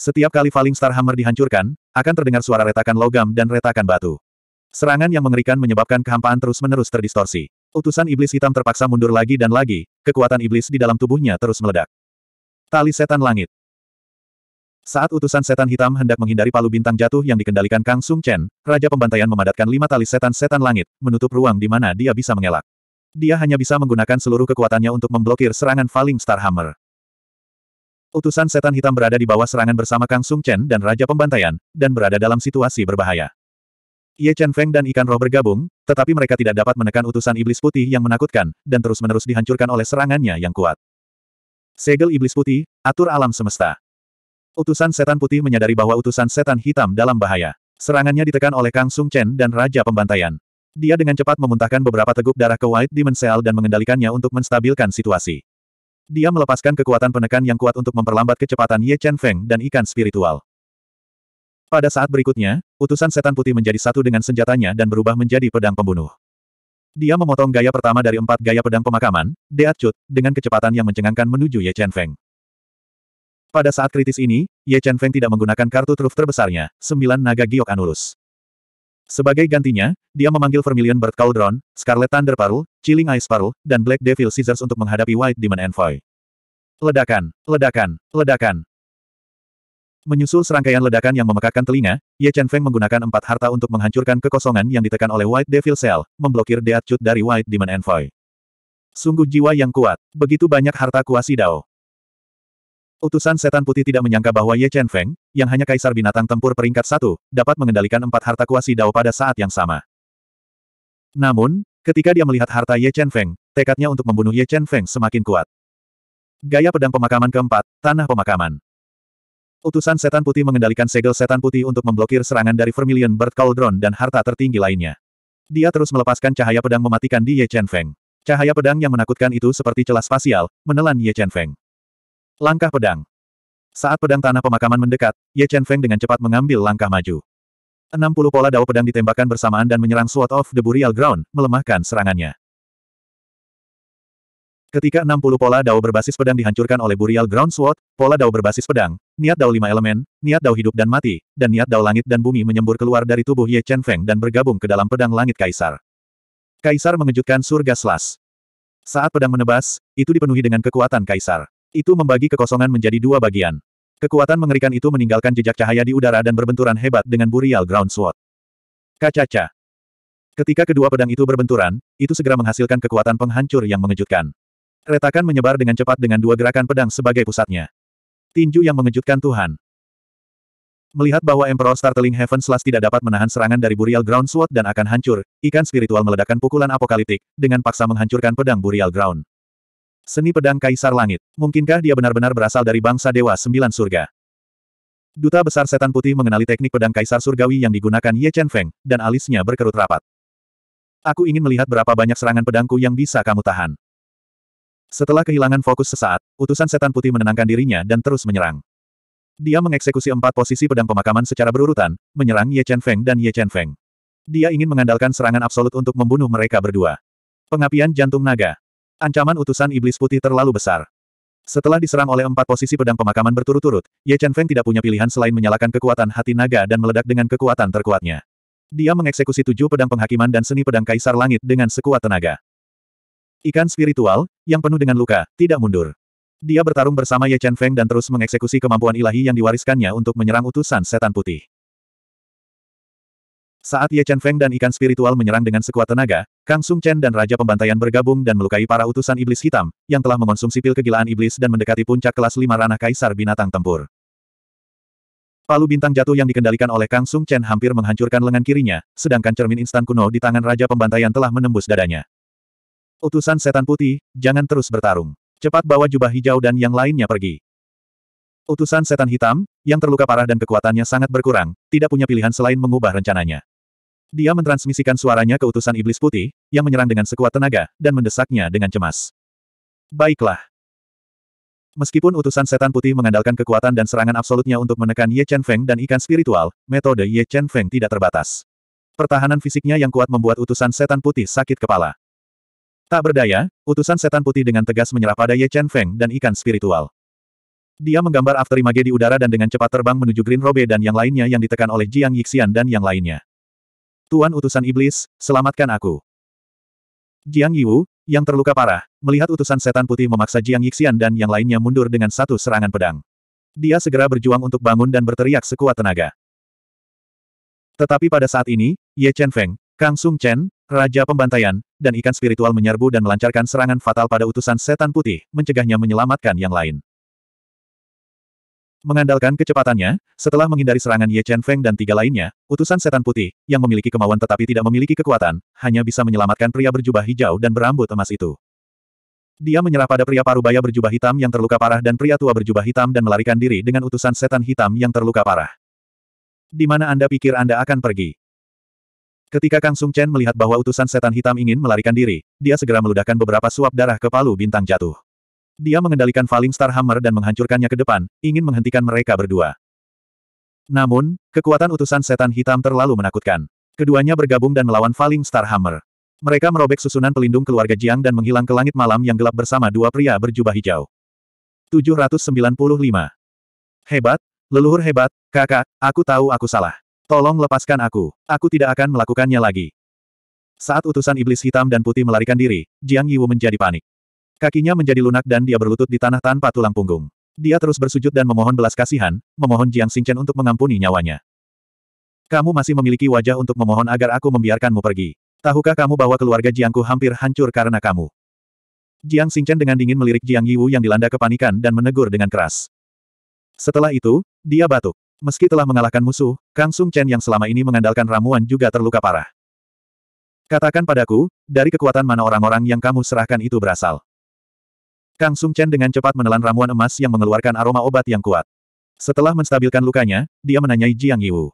Setiap kali Falling Star Hammer dihancurkan, akan terdengar suara retakan logam dan retakan batu. Serangan yang mengerikan menyebabkan kehampaan terus-menerus terdistorsi. Utusan iblis hitam terpaksa mundur lagi dan lagi, kekuatan iblis di dalam tubuhnya terus meledak. Tali setan langit. Saat utusan setan hitam hendak menghindari palu bintang jatuh yang dikendalikan Kang Sung Chen, Raja Pembantaian memadatkan lima tali setan-setan langit, menutup ruang di mana dia bisa mengelak. Dia hanya bisa menggunakan seluruh kekuatannya untuk memblokir serangan Falling Star Hammer. Utusan setan hitam berada di bawah serangan bersama Kang Sung Chen dan Raja Pembantaian, dan berada dalam situasi berbahaya. Ye Chen Feng dan Ikan Roh bergabung, tetapi mereka tidak dapat menekan utusan iblis putih yang menakutkan, dan terus-menerus dihancurkan oleh serangannya yang kuat. Segel iblis putih, atur alam semesta. Utusan setan putih menyadari bahwa utusan setan hitam dalam bahaya. Serangannya ditekan oleh Kang Sung Chen dan Raja Pembantaian. Dia dengan cepat memuntahkan beberapa teguk darah ke White Demon Cell dan mengendalikannya untuk menstabilkan situasi. Dia melepaskan kekuatan penekan yang kuat untuk memperlambat kecepatan Ye Chen Feng dan ikan spiritual. Pada saat berikutnya, utusan setan putih menjadi satu dengan senjatanya dan berubah menjadi pedang pembunuh. Dia memotong gaya pertama dari empat gaya pedang pemakaman, Deat Chut, dengan kecepatan yang mencengangkan menuju Ye Chen Feng. Pada saat kritis ini, Ye Chen Feng tidak menggunakan kartu truf terbesarnya, sembilan naga giok anulus. Sebagai gantinya, dia memanggil Vermilion Bird Cauldron, Scarlet Thunder Paru, Chilling Ice Paru, dan Black Devil Scissors untuk menghadapi White Demon Envoy. Ledakan, ledakan, ledakan. Menyusul serangkaian ledakan yang memekakkan telinga, Ye Chen Feng menggunakan empat harta untuk menghancurkan kekosongan yang ditekan oleh White Devil Cell, memblokir Deatchut dari White Demon Envoy. Sungguh jiwa yang kuat, begitu banyak harta kuasi Dao. Utusan setan putih tidak menyangka bahwa Ye Chen Feng, yang hanya kaisar binatang tempur peringkat satu, dapat mengendalikan empat harta kuasi Dao pada saat yang sama. Namun, ketika dia melihat harta Ye Chen Feng, tekadnya untuk membunuh Ye Chen Feng semakin kuat. Gaya pedang pemakaman keempat, Tanah Pemakaman. Utusan setan putih mengendalikan segel setan putih untuk memblokir serangan dari Vermilion Bird Cauldron dan harta tertinggi lainnya. Dia terus melepaskan cahaya pedang mematikan di Ye Chen Feng. Cahaya pedang yang menakutkan itu seperti celah spasial, menelan Ye Chen Feng. Langkah pedang. Saat pedang tanah pemakaman mendekat, Ye Chen Feng dengan cepat mengambil langkah maju. 60 pola dao pedang ditembakkan bersamaan dan menyerang Sword of the Burial Ground, melemahkan serangannya. Ketika 60 pola dao berbasis pedang dihancurkan oleh Burial Ground Sword, pola dao berbasis pedang, niat dao lima elemen, niat dao hidup dan mati, dan niat dao langit dan bumi menyembur keluar dari tubuh Ye Chen Feng dan bergabung ke dalam pedang langit Kaisar. Kaisar mengejutkan surga selas. Saat pedang menebas, itu dipenuhi dengan kekuatan Kaisar. Itu membagi kekosongan menjadi dua bagian. Kekuatan mengerikan itu meninggalkan jejak cahaya di udara dan berbenturan hebat dengan Burial Ground Sword. Kacaca. Ketika kedua pedang itu berbenturan, itu segera menghasilkan kekuatan penghancur yang mengejutkan. Retakan menyebar dengan cepat dengan dua gerakan pedang sebagai pusatnya. Tinju yang mengejutkan Tuhan. Melihat bahwa Emperor Startling Heaven Slash tidak dapat menahan serangan dari Burial Ground Sword dan akan hancur, ikan spiritual meledakkan pukulan apokaliptik, dengan paksa menghancurkan pedang Burial Ground. Seni pedang Kaisar Langit. Mungkinkah dia benar-benar berasal dari bangsa Dewa Sembilan Surga? Duta Besar Setan Putih mengenali teknik pedang Kaisar Surgawi yang digunakan Ye Chen Feng, dan alisnya berkerut rapat. Aku ingin melihat berapa banyak serangan pedangku yang bisa kamu tahan. Setelah kehilangan fokus sesaat, utusan Setan Putih menenangkan dirinya dan terus menyerang. Dia mengeksekusi empat posisi pedang pemakaman secara berurutan, menyerang Ye Chen Feng dan Ye Chen Feng. Dia ingin mengandalkan serangan absolut untuk membunuh mereka berdua. Pengapian jantung naga. Ancaman utusan iblis putih terlalu besar. Setelah diserang oleh empat posisi pedang pemakaman berturut-turut, Ye Chen Feng tidak punya pilihan selain menyalakan kekuatan hati naga dan meledak dengan kekuatan terkuatnya. Dia mengeksekusi tujuh pedang penghakiman dan seni pedang kaisar langit dengan sekuat tenaga. Ikan spiritual, yang penuh dengan luka, tidak mundur. Dia bertarung bersama Ye Chen Feng dan terus mengeksekusi kemampuan ilahi yang diwariskannya untuk menyerang utusan setan putih. Saat Ye Chen Feng dan ikan spiritual menyerang dengan sekuat tenaga, Kang Sung Chen dan Raja Pembantaian bergabung dan melukai para utusan iblis hitam, yang telah mengonsumsi pil kegilaan iblis dan mendekati puncak kelas lima ranah kaisar binatang tempur. Palu bintang jatuh yang dikendalikan oleh Kang Sung Chen hampir menghancurkan lengan kirinya, sedangkan cermin instan kuno di tangan Raja Pembantaian telah menembus dadanya. Utusan setan putih, jangan terus bertarung. Cepat bawa jubah hijau dan yang lainnya pergi. Utusan setan hitam, yang terluka parah dan kekuatannya sangat berkurang, tidak punya pilihan selain mengubah rencananya. Dia mentransmisikan suaranya ke utusan iblis putih, yang menyerang dengan sekuat tenaga, dan mendesaknya dengan cemas. Baiklah. Meskipun utusan setan putih mengandalkan kekuatan dan serangan absolutnya untuk menekan Ye Chen Feng dan ikan spiritual, metode Ye Chen Feng tidak terbatas. Pertahanan fisiknya yang kuat membuat utusan setan putih sakit kepala. Tak berdaya, utusan setan putih dengan tegas menyerah pada Ye Chen Feng dan ikan spiritual. Dia menggambar after image di udara dan dengan cepat terbang menuju Green Robe dan yang lainnya yang ditekan oleh Jiang Yixian dan yang lainnya. Tuan utusan iblis, selamatkan aku. Jiang Yiwu, yang terluka parah, melihat utusan setan putih memaksa Jiang Yixian dan yang lainnya mundur dengan satu serangan pedang. Dia segera berjuang untuk bangun dan berteriak sekuat tenaga. Tetapi pada saat ini, Ye Chen Feng, Kang Sung Chen, Raja Pembantaian, dan ikan spiritual menyerbu dan melancarkan serangan fatal pada utusan setan putih, mencegahnya menyelamatkan yang lain. Mengandalkan kecepatannya, setelah menghindari serangan Ye Chen Feng dan tiga lainnya, utusan setan putih, yang memiliki kemauan tetapi tidak memiliki kekuatan, hanya bisa menyelamatkan pria berjubah hijau dan berambut emas itu. Dia menyerah pada pria parubaya berjubah hitam yang terluka parah dan pria tua berjubah hitam dan melarikan diri dengan utusan setan hitam yang terluka parah. Di mana Anda pikir Anda akan pergi? Ketika Kang Sung Chen melihat bahwa utusan setan hitam ingin melarikan diri, dia segera meludahkan beberapa suap darah ke palu bintang jatuh. Dia mengendalikan Falling Star Hammer dan menghancurkannya ke depan, ingin menghentikan mereka berdua. Namun, kekuatan utusan setan hitam terlalu menakutkan. Keduanya bergabung dan melawan Falling Star Hammer. Mereka merobek susunan pelindung keluarga Jiang dan menghilang ke langit malam yang gelap bersama dua pria berjubah hijau. 795. Hebat, leluhur hebat, kakak, aku tahu aku salah. Tolong lepaskan aku, aku tidak akan melakukannya lagi. Saat utusan iblis hitam dan putih melarikan diri, Jiang Yiwu menjadi panik. Kakinya menjadi lunak dan dia berlutut di tanah tanpa tulang punggung. Dia terus bersujud dan memohon belas kasihan, memohon Jiang Xingchen untuk mengampuni nyawanya. Kamu masih memiliki wajah untuk memohon agar aku membiarkanmu pergi. Tahukah kamu bahwa keluarga Jiangku hampir hancur karena kamu? Jiang Xingchen dengan dingin melirik Jiang Yiwu yang dilanda kepanikan dan menegur dengan keras. Setelah itu, dia batuk. Meski telah mengalahkan musuh, Kang Sung Chen yang selama ini mengandalkan ramuan juga terluka parah. Katakan padaku, dari kekuatan mana orang-orang yang kamu serahkan itu berasal. Kang Sung Chen dengan cepat menelan ramuan emas yang mengeluarkan aroma obat yang kuat. Setelah menstabilkan lukanya, dia menanyai Jiang Yiwu.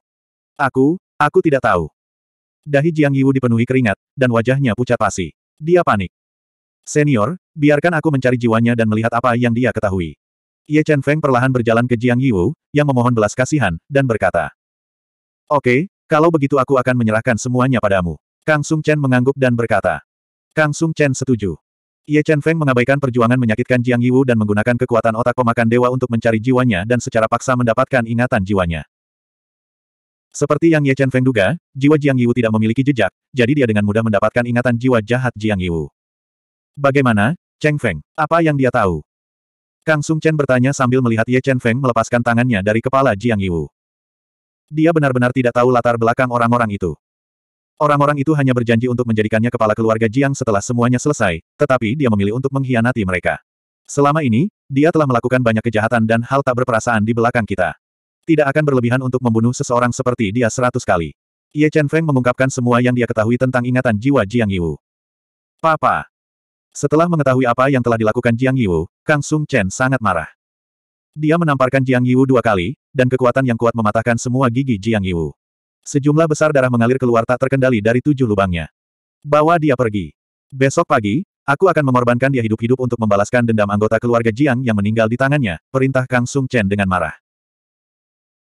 Aku, aku tidak tahu. Dahi Jiang Yiwu dipenuhi keringat, dan wajahnya pucat pasi. Dia panik. Senior, biarkan aku mencari jiwanya dan melihat apa yang dia ketahui. Ye Chen Feng perlahan berjalan ke Jiang Yiwu, yang memohon belas kasihan, dan berkata. Oke, kalau begitu aku akan menyerahkan semuanya padamu. Kang Sung Chen mengangguk dan berkata. Kang Sung Chen setuju. Ye Chen Feng mengabaikan perjuangan menyakitkan Jiang Yiwu dan menggunakan kekuatan otak pemakan dewa untuk mencari jiwanya dan secara paksa mendapatkan ingatan jiwanya. Seperti yang Ye Chen Feng duga, jiwa Jiang Yiwu tidak memiliki jejak, jadi dia dengan mudah mendapatkan ingatan jiwa jahat Jiang Yiwu. Bagaimana, Cheng Feng? Apa yang dia tahu? Kang Sung Chen bertanya sambil melihat Ye Chen Feng melepaskan tangannya dari kepala Jiang Yiwu. Dia benar-benar tidak tahu latar belakang orang-orang itu. Orang-orang itu hanya berjanji untuk menjadikannya kepala keluarga Jiang setelah semuanya selesai, tetapi dia memilih untuk mengkhianati mereka. Selama ini, dia telah melakukan banyak kejahatan dan hal tak berperasaan di belakang kita. Tidak akan berlebihan untuk membunuh seseorang seperti dia seratus kali. Ye Chen Feng mengungkapkan semua yang dia ketahui tentang ingatan jiwa Jiang Yiwu. Papa. Setelah mengetahui apa yang telah dilakukan Jiang Yiwu, Kang Sung Chen sangat marah. Dia menamparkan Jiang Yiwu dua kali, dan kekuatan yang kuat mematahkan semua gigi Jiang Yiwu. Sejumlah besar darah mengalir keluar tak terkendali dari tujuh lubangnya. Bawa dia pergi. Besok pagi, aku akan mengorbankan dia hidup-hidup untuk membalaskan dendam anggota keluarga Jiang yang meninggal di tangannya, perintah Kang Sung Chen dengan marah.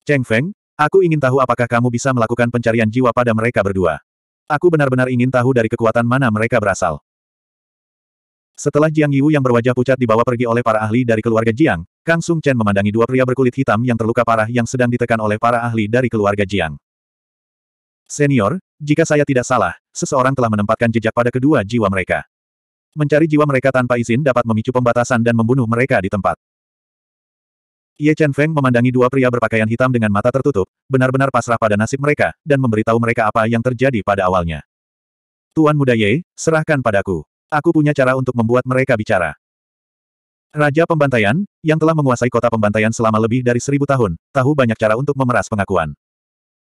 Cheng Feng, aku ingin tahu apakah kamu bisa melakukan pencarian jiwa pada mereka berdua. Aku benar-benar ingin tahu dari kekuatan mana mereka berasal. Setelah Jiang Yu yang berwajah pucat dibawa pergi oleh para ahli dari keluarga Jiang, Kang Sung Chen memandangi dua pria berkulit hitam yang terluka parah yang sedang ditekan oleh para ahli dari keluarga Jiang. Senior, jika saya tidak salah, seseorang telah menempatkan jejak pada kedua jiwa mereka. Mencari jiwa mereka tanpa izin dapat memicu pembatasan dan membunuh mereka di tempat. Ye Chen Feng memandangi dua pria berpakaian hitam dengan mata tertutup, benar-benar pasrah pada nasib mereka, dan memberitahu mereka apa yang terjadi pada awalnya. Tuan muda Ye, serahkan padaku. Aku punya cara untuk membuat mereka bicara. Raja Pembantaian, yang telah menguasai kota pembantaian selama lebih dari seribu tahun, tahu banyak cara untuk memeras pengakuan.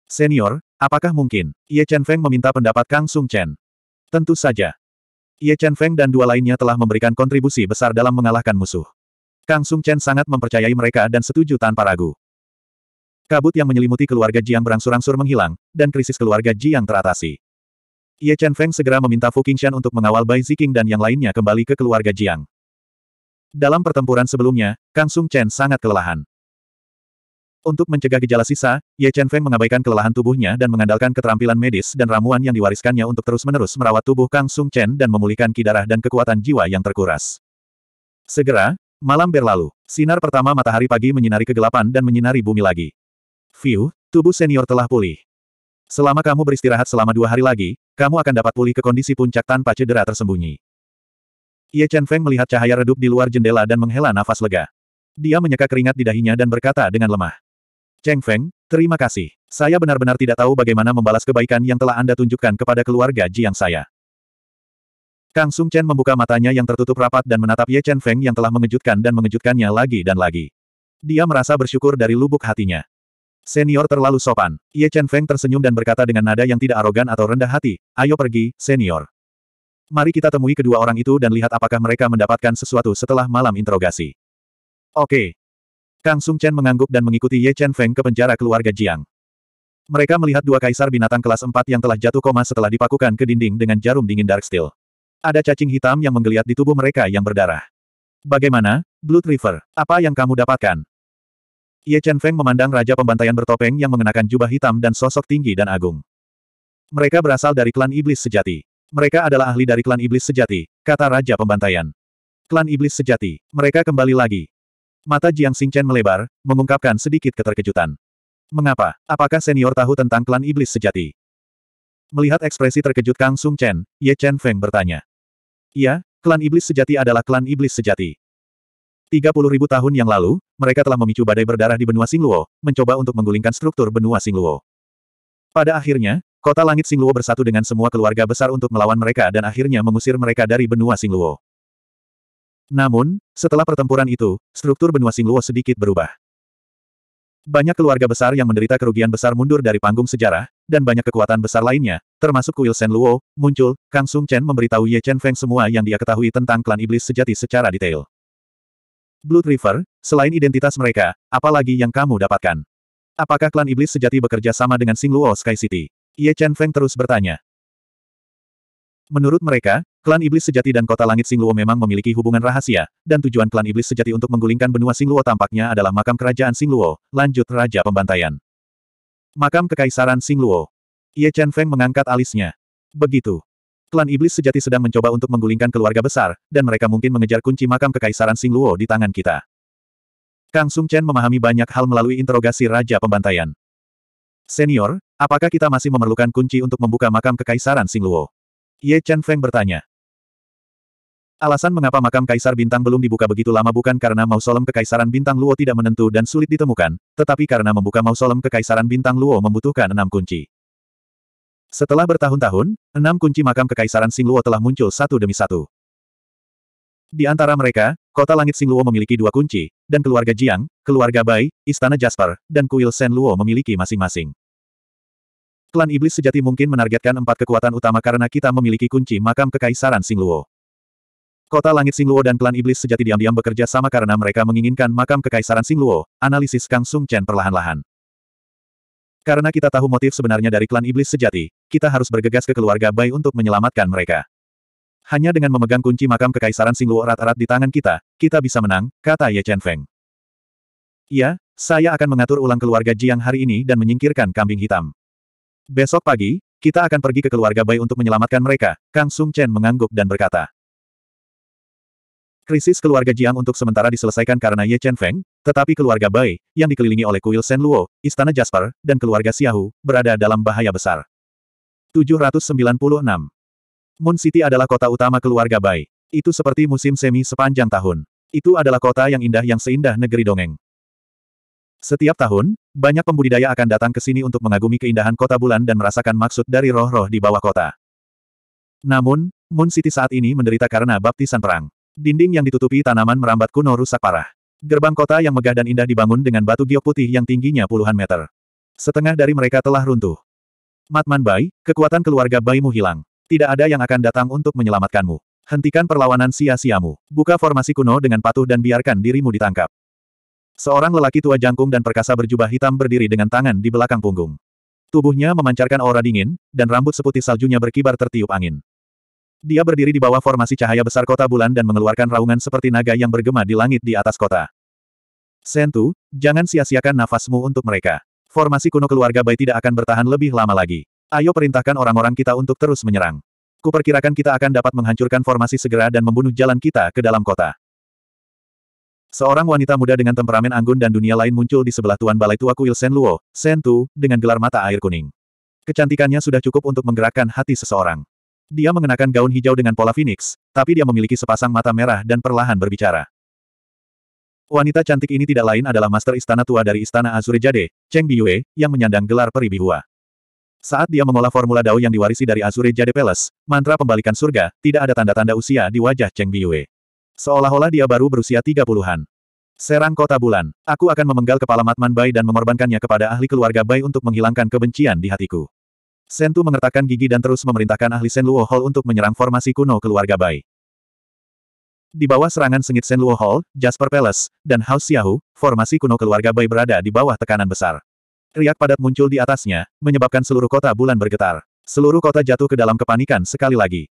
Senior, apakah mungkin? Ye Chen Feng meminta pendapat Kang Sung Chen. Tentu saja. Ye Chen Feng dan dua lainnya telah memberikan kontribusi besar dalam mengalahkan musuh. Kang Sung Chen sangat mempercayai mereka dan setuju tanpa ragu. Kabut yang menyelimuti keluarga Jiang berangsur-angsur menghilang, dan krisis keluarga Jiang teratasi. Ye Chen Feng segera meminta Fu Qingshan untuk mengawal Bai Ziking dan yang lainnya kembali ke keluarga Jiang. Dalam pertempuran sebelumnya, Kang Sung Chen sangat kelelahan. Untuk mencegah gejala sisa, Ye Chen Feng mengabaikan kelelahan tubuhnya dan mengandalkan keterampilan medis dan ramuan yang diwariskannya untuk terus-menerus merawat tubuh Kang Sung Chen dan memulihkan ki darah dan kekuatan jiwa yang terkuras. Segera, malam berlalu. Sinar pertama matahari pagi menyinari kegelapan dan menyinari bumi lagi. View, tubuh senior telah pulih. Selama kamu beristirahat selama dua hari lagi, kamu akan dapat pulih ke kondisi puncak tanpa cedera tersembunyi. Ye Chen Feng melihat cahaya redup di luar jendela dan menghela nafas lega. Dia menyeka keringat di dahinya dan berkata dengan lemah. Cheng Feng, terima kasih. Saya benar-benar tidak tahu bagaimana membalas kebaikan yang telah Anda tunjukkan kepada keluarga Jiang saya. Kang Sung Chen membuka matanya yang tertutup rapat dan menatap Ye Chen Feng yang telah mengejutkan dan mengejutkannya lagi dan lagi. Dia merasa bersyukur dari lubuk hatinya. Senior terlalu sopan. Ye Chen Feng tersenyum dan berkata dengan nada yang tidak arogan atau rendah hati, ayo pergi, senior. Mari kita temui kedua orang itu dan lihat apakah mereka mendapatkan sesuatu setelah malam interogasi. Oke, Kang Sung Chen mengangguk dan mengikuti Ye Chen Feng ke penjara keluarga Jiang. Mereka melihat dua kaisar binatang kelas 4 yang telah jatuh koma setelah dipakukan ke dinding dengan jarum dingin Dark Steel. Ada cacing hitam yang menggeliat di tubuh mereka yang berdarah. Bagaimana, Blood River, apa yang kamu dapatkan? Ye Chen Feng memandang Raja Pembantaian bertopeng yang mengenakan jubah hitam dan sosok tinggi dan agung. Mereka berasal dari klan Iblis Sejati. Mereka adalah ahli dari klan Iblis Sejati, kata Raja Pembantaian. Klan Iblis Sejati, mereka kembali lagi. Mata Jiang Xingchen melebar, mengungkapkan sedikit keterkejutan. Mengapa? Apakah senior tahu tentang klan iblis sejati? Melihat ekspresi terkejut Kang Sung Chen, Ye Chen Feng bertanya. Iya, klan iblis sejati adalah klan iblis sejati. 30 ribu tahun yang lalu, mereka telah memicu badai berdarah di benua Singluo, mencoba untuk menggulingkan struktur benua Singluo. Pada akhirnya, kota langit Singluo bersatu dengan semua keluarga besar untuk melawan mereka dan akhirnya mengusir mereka dari benua Singluo. Namun, setelah pertempuran itu, struktur benua Singluo sedikit berubah. Banyak keluarga besar yang menderita kerugian besar mundur dari panggung sejarah, dan banyak kekuatan besar lainnya, termasuk kuil Shen Luo, muncul, Kang Sung Chen memberitahu Ye Chen Feng semua yang dia ketahui tentang klan iblis sejati secara detail. Blood River, selain identitas mereka, apalagi yang kamu dapatkan? Apakah klan iblis sejati bekerja sama dengan Sing Luo Sky City? Ye Chen Feng terus bertanya. Menurut mereka, klan iblis sejati dan kota langit Singluo memang memiliki hubungan rahasia, dan tujuan klan iblis sejati untuk menggulingkan benua Singluo tampaknya adalah makam kerajaan Singluo, lanjut Raja Pembantaian. Makam Kekaisaran Singluo. Ye Chen Feng mengangkat alisnya. Begitu. Klan iblis sejati sedang mencoba untuk menggulingkan keluarga besar, dan mereka mungkin mengejar kunci makam Kekaisaran Singluo di tangan kita. Kang Sung Chen memahami banyak hal melalui interogasi Raja Pembantaian. Senior, apakah kita masih memerlukan kunci untuk membuka makam Kekaisaran Singluo? Ye Chen Feng bertanya. Alasan mengapa makam Kaisar Bintang belum dibuka begitu lama bukan karena mausolem Kekaisaran Bintang Luo tidak menentu dan sulit ditemukan, tetapi karena membuka mausolem Kekaisaran Bintang Luo membutuhkan enam kunci. Setelah bertahun-tahun, enam kunci makam Kekaisaran Sing Luo telah muncul satu demi satu. Di antara mereka, kota langit Sing Luo memiliki dua kunci, dan keluarga Jiang, keluarga Bai, Istana Jasper, dan kuil Sen Luo memiliki masing-masing. Klan Iblis Sejati mungkin menargetkan empat kekuatan utama karena kita memiliki kunci makam kekaisaran Singluo. Kota Langit Singluo dan klan Iblis Sejati diam-diam bekerja sama karena mereka menginginkan makam kekaisaran Singluo, analisis Kang Sung Chen perlahan-lahan. Karena kita tahu motif sebenarnya dari klan Iblis Sejati, kita harus bergegas ke keluarga Bai untuk menyelamatkan mereka. Hanya dengan memegang kunci makam kekaisaran Singluo erat-erat di tangan kita, kita bisa menang, kata Ye Chen Feng. Ya, saya akan mengatur ulang keluarga Jiang hari ini dan menyingkirkan kambing hitam. Besok pagi, kita akan pergi ke keluarga Bai untuk menyelamatkan mereka, Kang Sung Chen mengangguk dan berkata. Krisis keluarga Jiang untuk sementara diselesaikan karena Ye Chen Feng, tetapi keluarga Bai, yang dikelilingi oleh kuil Sen Luo, Istana Jasper, dan keluarga Xiahu, berada dalam bahaya besar. 796. Moon City adalah kota utama keluarga Bai. Itu seperti musim semi sepanjang tahun. Itu adalah kota yang indah yang seindah negeri dongeng. Setiap tahun, banyak pembudidaya akan datang ke sini untuk mengagumi keindahan kota bulan dan merasakan maksud dari roh-roh di bawah kota. Namun, Moon City saat ini menderita karena baptisan perang. Dinding yang ditutupi tanaman merambat kuno rusak parah. Gerbang kota yang megah dan indah dibangun dengan batu giok putih yang tingginya puluhan meter. Setengah dari mereka telah runtuh. Matman Bai, kekuatan keluarga Baimu hilang. Tidak ada yang akan datang untuk menyelamatkanmu. Hentikan perlawanan sia-siamu. Buka formasi kuno dengan patuh dan biarkan dirimu ditangkap. Seorang lelaki tua jangkung dan perkasa berjubah hitam berdiri dengan tangan di belakang punggung. Tubuhnya memancarkan aura dingin, dan rambut seputih saljunya berkibar tertiup angin. Dia berdiri di bawah formasi cahaya besar kota bulan dan mengeluarkan raungan seperti naga yang bergema di langit di atas kota. Sentu, jangan sia-siakan nafasmu untuk mereka. Formasi kuno keluarga Bai tidak akan bertahan lebih lama lagi. Ayo perintahkan orang-orang kita untuk terus menyerang. Kuperkirakan kita akan dapat menghancurkan formasi segera dan membunuh jalan kita ke dalam kota. Seorang wanita muda dengan temperamen anggun dan dunia lain muncul di sebelah tuan balai tua kuil Sen Luo, Sen Tu, dengan gelar mata air kuning. Kecantikannya sudah cukup untuk menggerakkan hati seseorang. Dia mengenakan gaun hijau dengan pola phoenix, tapi dia memiliki sepasang mata merah dan perlahan berbicara. Wanita cantik ini tidak lain adalah master istana tua dari istana Azure Jade, Cheng Biyue, yang menyandang gelar peri bihua. Saat dia mengolah formula dao yang diwarisi dari Azure Jade Palace, mantra pembalikan surga, tidak ada tanda-tanda usia di wajah Cheng Biyue. Seolah-olah dia baru berusia tiga puluhan. Serang kota bulan. Aku akan memenggal kepala Matman Bai dan mengorbankannya kepada ahli keluarga Bai untuk menghilangkan kebencian di hatiku. Sentu mengertakkan gigi dan terus memerintahkan ahli Senluo Hall untuk menyerang formasi kuno keluarga Bai. Di bawah serangan sengit Senluo Hall, Jasper Palace, dan House Xiahu, formasi kuno keluarga Bai berada di bawah tekanan besar. Riak padat muncul di atasnya, menyebabkan seluruh kota bulan bergetar. Seluruh kota jatuh ke dalam kepanikan sekali lagi.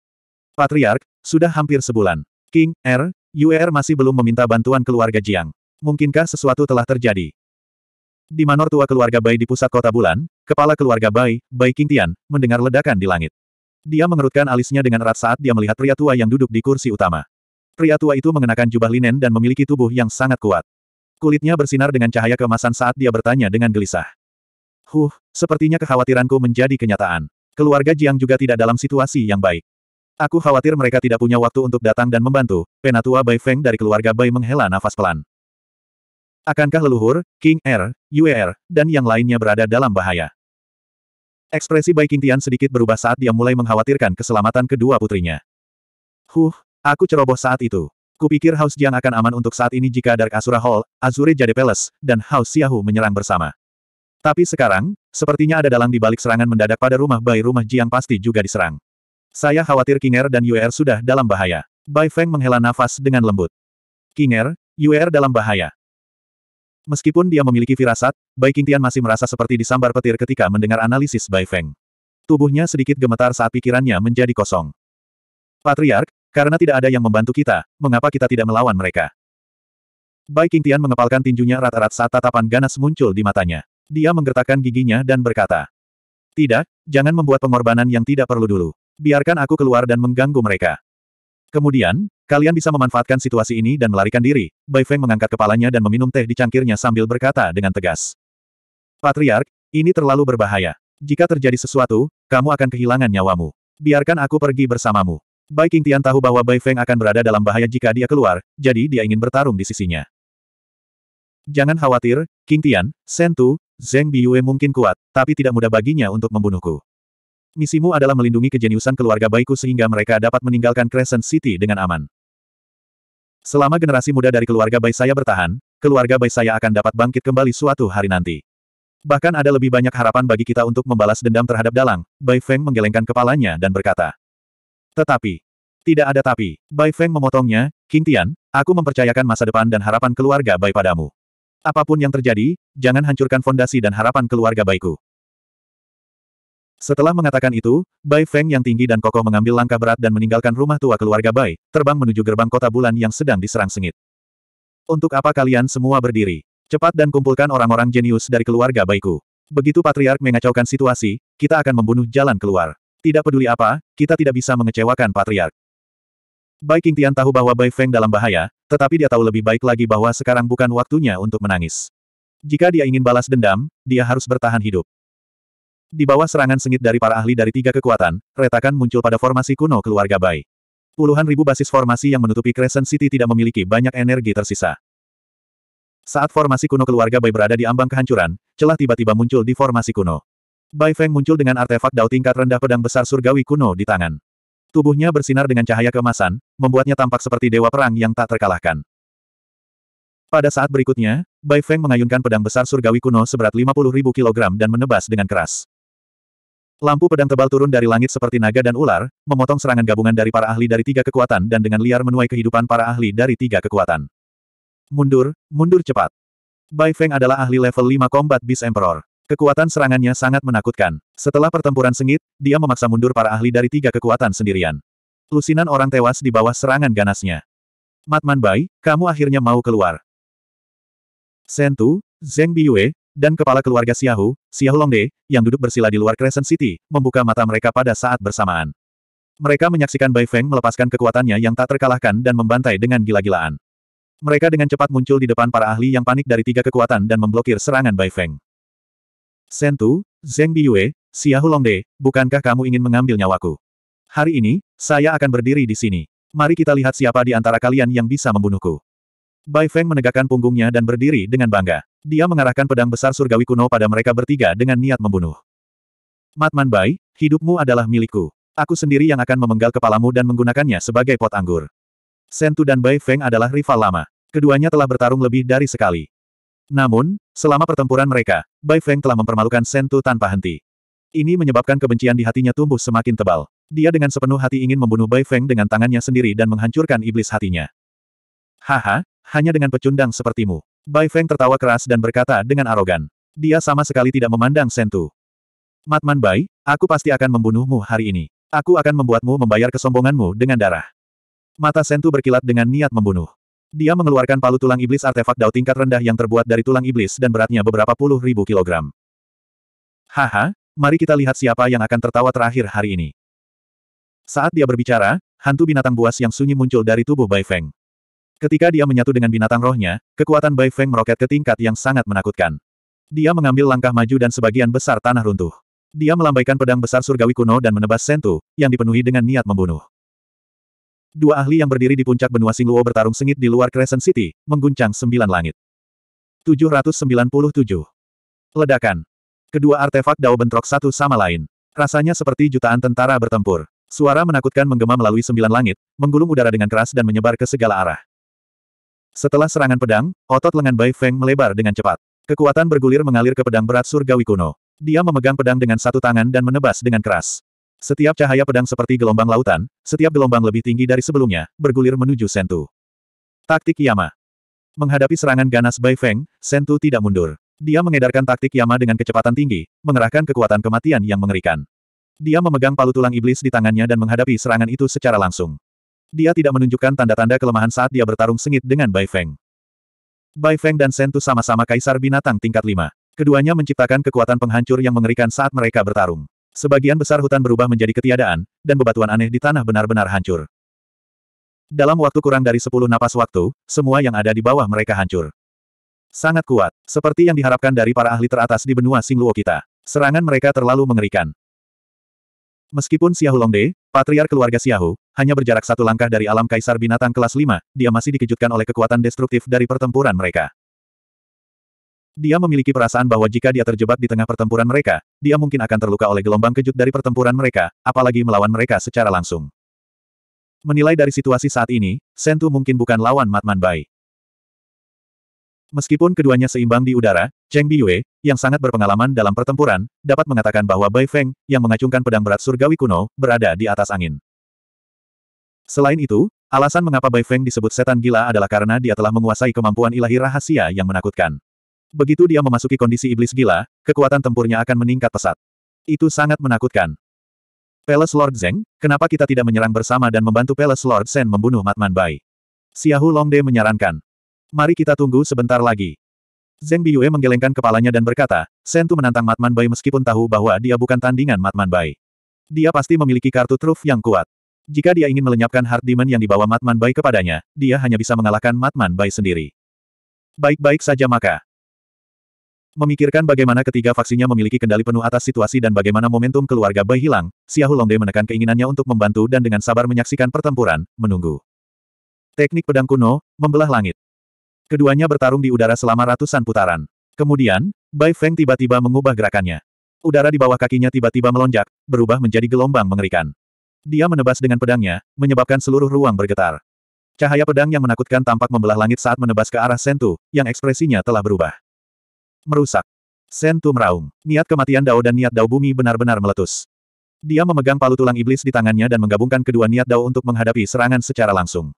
Patriark, sudah hampir sebulan. King, R, UR masih belum meminta bantuan keluarga Jiang. Mungkinkah sesuatu telah terjadi? Di manor tua keluarga Bai di pusat kota bulan, kepala keluarga Bai, Bai King Tian, mendengar ledakan di langit. Dia mengerutkan alisnya dengan erat saat dia melihat pria tua yang duduk di kursi utama. Pria tua itu mengenakan jubah linen dan memiliki tubuh yang sangat kuat. Kulitnya bersinar dengan cahaya kemasan saat dia bertanya dengan gelisah. Huh, sepertinya kekhawatiranku menjadi kenyataan. Keluarga Jiang juga tidak dalam situasi yang baik. Aku khawatir mereka tidak punya waktu untuk datang dan membantu, penatua Bai Feng dari keluarga Bai menghela nafas pelan. Akankah leluhur, King Er, Yue Er, dan yang lainnya berada dalam bahaya? Ekspresi Bai Qingtian sedikit berubah saat dia mulai mengkhawatirkan keselamatan kedua putrinya. Huh, aku ceroboh saat itu. Kupikir House Jiang akan aman untuk saat ini jika Dark Asura Hall, Azure Jade Palace, dan House Xiahu menyerang bersama. Tapi sekarang, sepertinya ada dalang di balik serangan mendadak pada rumah Bai rumah Jiang pasti juga diserang. Saya khawatir Kinger dan Yuer sudah dalam bahaya. Bai Feng menghela nafas dengan lembut. Kinger, Yuer dalam bahaya. Meskipun dia memiliki firasat, Bai Qingtian masih merasa seperti disambar petir ketika mendengar analisis Bai Feng. Tubuhnya sedikit gemetar saat pikirannya menjadi kosong. Patriark, karena tidak ada yang membantu kita, mengapa kita tidak melawan mereka? Bai Qingtian mengepalkan tinjunya rata rat saat tatapan ganas muncul di matanya. Dia menggertakkan giginya dan berkata, Tidak, jangan membuat pengorbanan yang tidak perlu dulu. Biarkan aku keluar dan mengganggu mereka. Kemudian, kalian bisa memanfaatkan situasi ini dan melarikan diri. Bai Feng mengangkat kepalanya dan meminum teh di cangkirnya sambil berkata dengan tegas. Patriark, ini terlalu berbahaya. Jika terjadi sesuatu, kamu akan kehilangan nyawamu. Biarkan aku pergi bersamamu. Bai Qingtian tahu bahwa Bai Feng akan berada dalam bahaya jika dia keluar, jadi dia ingin bertarung di sisinya. Jangan khawatir, Qingtian. Tian, Sentu, Zeng Biyue mungkin kuat, tapi tidak mudah baginya untuk membunuhku. Misimu adalah melindungi kejeniusan keluarga baikku sehingga mereka dapat meninggalkan Crescent City dengan aman. Selama generasi muda dari keluarga baik saya bertahan, keluarga baik saya akan dapat bangkit kembali suatu hari nanti. Bahkan ada lebih banyak harapan bagi kita untuk membalas dendam terhadap Dalang, Bai Feng menggelengkan kepalanya dan berkata. Tetapi. Tidak ada tapi. Bai Feng memotongnya, King Tian, aku mempercayakan masa depan dan harapan keluarga baik padamu. Apapun yang terjadi, jangan hancurkan fondasi dan harapan keluarga baikku. Setelah mengatakan itu, Bai Feng yang tinggi dan kokoh mengambil langkah berat dan meninggalkan rumah tua keluarga Bai, terbang menuju gerbang kota bulan yang sedang diserang sengit. Untuk apa kalian semua berdiri? Cepat dan kumpulkan orang-orang jenius dari keluarga Baiku. Begitu Patriark mengacaukan situasi, kita akan membunuh jalan keluar. Tidak peduli apa, kita tidak bisa mengecewakan Patriark. Bai Qingtian tahu bahwa Bai Feng dalam bahaya, tetapi dia tahu lebih baik lagi bahwa sekarang bukan waktunya untuk menangis. Jika dia ingin balas dendam, dia harus bertahan hidup. Di bawah serangan sengit dari para ahli dari tiga kekuatan, retakan muncul pada formasi kuno keluarga Bai. Puluhan ribu basis formasi yang menutupi Crescent City tidak memiliki banyak energi tersisa. Saat formasi kuno keluarga Bai berada di ambang kehancuran, celah tiba-tiba muncul di formasi kuno. Bai Feng muncul dengan artefak dao tingkat rendah pedang besar surgawi kuno di tangan. Tubuhnya bersinar dengan cahaya kemasan, membuatnya tampak seperti dewa perang yang tak terkalahkan. Pada saat berikutnya, Bai Feng mengayunkan pedang besar surgawi kuno seberat 50.000 kg dan menebas dengan keras. Lampu pedang tebal turun dari langit seperti naga dan ular, memotong serangan gabungan dari para ahli dari tiga kekuatan dan dengan liar menuai kehidupan para ahli dari tiga kekuatan. Mundur, mundur cepat. Bai Feng adalah ahli level 5 Combat Beast Emperor. Kekuatan serangannya sangat menakutkan. Setelah pertempuran sengit, dia memaksa mundur para ahli dari tiga kekuatan sendirian. Lusinan orang tewas di bawah serangan ganasnya. Matman Bai, kamu akhirnya mau keluar. Sentu, Zeng Biyue, dan kepala keluarga Xiahu, Xiahu Longde, yang duduk bersila di luar Crescent City, membuka mata mereka pada saat bersamaan. Mereka menyaksikan Bai Feng melepaskan kekuatannya yang tak terkalahkan dan membantai dengan gila-gilaan. Mereka dengan cepat muncul di depan para ahli yang panik dari tiga kekuatan dan memblokir serangan Bai Feng. Sentu, Zeng Biyue, Xiahu Longde, bukankah kamu ingin mengambil nyawaku? Hari ini, saya akan berdiri di sini. Mari kita lihat siapa di antara kalian yang bisa membunuhku. Bai Feng menegakkan punggungnya dan berdiri dengan bangga. Dia mengarahkan pedang besar surgawi kuno pada mereka bertiga dengan niat membunuh. Matman Bai, hidupmu adalah milikku. Aku sendiri yang akan memenggal kepalamu dan menggunakannya sebagai pot anggur. Sentu dan Bai Feng adalah rival lama. Keduanya telah bertarung lebih dari sekali. Namun, selama pertempuran mereka, Bai Feng telah mempermalukan Sentu tanpa henti. Ini menyebabkan kebencian di hatinya tumbuh semakin tebal. Dia dengan sepenuh hati ingin membunuh Bai Feng dengan tangannya sendiri dan menghancurkan iblis hatinya. Haha, hanya dengan pecundang sepertimu. Bai Feng tertawa keras dan berkata dengan arogan. Dia sama sekali tidak memandang Sentu. Matman Bai, aku pasti akan membunuhmu hari ini. Aku akan membuatmu membayar kesombonganmu dengan darah. Mata Sentu berkilat dengan niat membunuh. Dia mengeluarkan palu tulang iblis artefak dao tingkat rendah yang terbuat dari tulang iblis dan beratnya beberapa puluh ribu kilogram. Haha, mari kita lihat siapa yang akan tertawa terakhir hari ini. Saat dia berbicara, hantu binatang buas yang sunyi muncul dari tubuh Bai Feng. Ketika dia menyatu dengan binatang rohnya, kekuatan Bai Feng meroket ke tingkat yang sangat menakutkan. Dia mengambil langkah maju dan sebagian besar tanah runtuh. Dia melambaikan pedang besar surgawi kuno dan menebas sentu, yang dipenuhi dengan niat membunuh. Dua ahli yang berdiri di puncak benua Singluo bertarung sengit di luar Crescent City, mengguncang sembilan langit. 797. Ledakan. Kedua artefak Dao bentrok satu sama lain. Rasanya seperti jutaan tentara bertempur. Suara menakutkan menggema melalui sembilan langit, menggulung udara dengan keras dan menyebar ke segala arah. Setelah serangan pedang, otot lengan Bai Feng melebar dengan cepat. Kekuatan bergulir mengalir ke pedang berat surgawi kuno. Dia memegang pedang dengan satu tangan dan menebas dengan keras. Setiap cahaya pedang seperti gelombang lautan, setiap gelombang lebih tinggi dari sebelumnya, bergulir menuju Sentu. Taktik Yama Menghadapi serangan ganas Bai Feng, Sentu tidak mundur. Dia mengedarkan taktik Yama dengan kecepatan tinggi, mengerahkan kekuatan kematian yang mengerikan. Dia memegang palu tulang iblis di tangannya dan menghadapi serangan itu secara langsung. Dia tidak menunjukkan tanda-tanda kelemahan saat dia bertarung sengit dengan Bai Feng. Bai Feng dan Sentu sama-sama kaisar binatang tingkat 5. Keduanya menciptakan kekuatan penghancur yang mengerikan saat mereka bertarung. Sebagian besar hutan berubah menjadi ketiadaan, dan bebatuan aneh di tanah benar-benar hancur. Dalam waktu kurang dari sepuluh napas waktu, semua yang ada di bawah mereka hancur. Sangat kuat, seperti yang diharapkan dari para ahli teratas di benua Singluo kita. Serangan mereka terlalu mengerikan. Meskipun Xiahu Longde, keluarga Siahu, hanya berjarak satu langkah dari alam kaisar binatang kelas 5, dia masih dikejutkan oleh kekuatan destruktif dari pertempuran mereka. Dia memiliki perasaan bahwa jika dia terjebak di tengah pertempuran mereka, dia mungkin akan terluka oleh gelombang kejut dari pertempuran mereka, apalagi melawan mereka secara langsung. Menilai dari situasi saat ini, Sentu mungkin bukan lawan Matman Bai. Meskipun keduanya seimbang di udara, Cheng Biyue, yang sangat berpengalaman dalam pertempuran, dapat mengatakan bahwa Bai Feng, yang mengacungkan pedang berat surgawi kuno, berada di atas angin. Selain itu, alasan mengapa Bai Feng disebut setan gila adalah karena dia telah menguasai kemampuan ilahi rahasia yang menakutkan. Begitu dia memasuki kondisi iblis gila, kekuatan tempurnya akan meningkat pesat. Itu sangat menakutkan. Palace Lord Zeng, kenapa kita tidak menyerang bersama dan membantu Palace Lord Shen membunuh Matman Bai? Xiahu Longde menyarankan. Mari kita tunggu sebentar lagi. Zeng Biyue menggelengkan kepalanya dan berkata, Sen Tu menantang Matman Bai meskipun tahu bahwa dia bukan tandingan Matman Bai. Dia pasti memiliki kartu truf yang kuat. Jika dia ingin melenyapkan Heart Demon yang dibawa Matman Bai kepadanya, dia hanya bisa mengalahkan Matman Bai sendiri. Baik-baik saja maka. Memikirkan bagaimana ketiga faksinya memiliki kendali penuh atas situasi dan bagaimana momentum keluarga Bai hilang, Xiahu Longde menekan keinginannya untuk membantu dan dengan sabar menyaksikan pertempuran, menunggu. Teknik pedang kuno, membelah langit. Keduanya bertarung di udara selama ratusan putaran. Kemudian, Bai Feng tiba-tiba mengubah gerakannya. Udara di bawah kakinya tiba-tiba melonjak, berubah menjadi gelombang mengerikan. Dia menebas dengan pedangnya, menyebabkan seluruh ruang bergetar. Cahaya pedang yang menakutkan tampak membelah langit saat menebas ke arah Sentu, yang ekspresinya telah berubah. Merusak. Sentu meraung. Niat kematian Dao dan niat Dao bumi benar-benar meletus. Dia memegang palu tulang iblis di tangannya dan menggabungkan kedua niat Dao untuk menghadapi serangan secara langsung.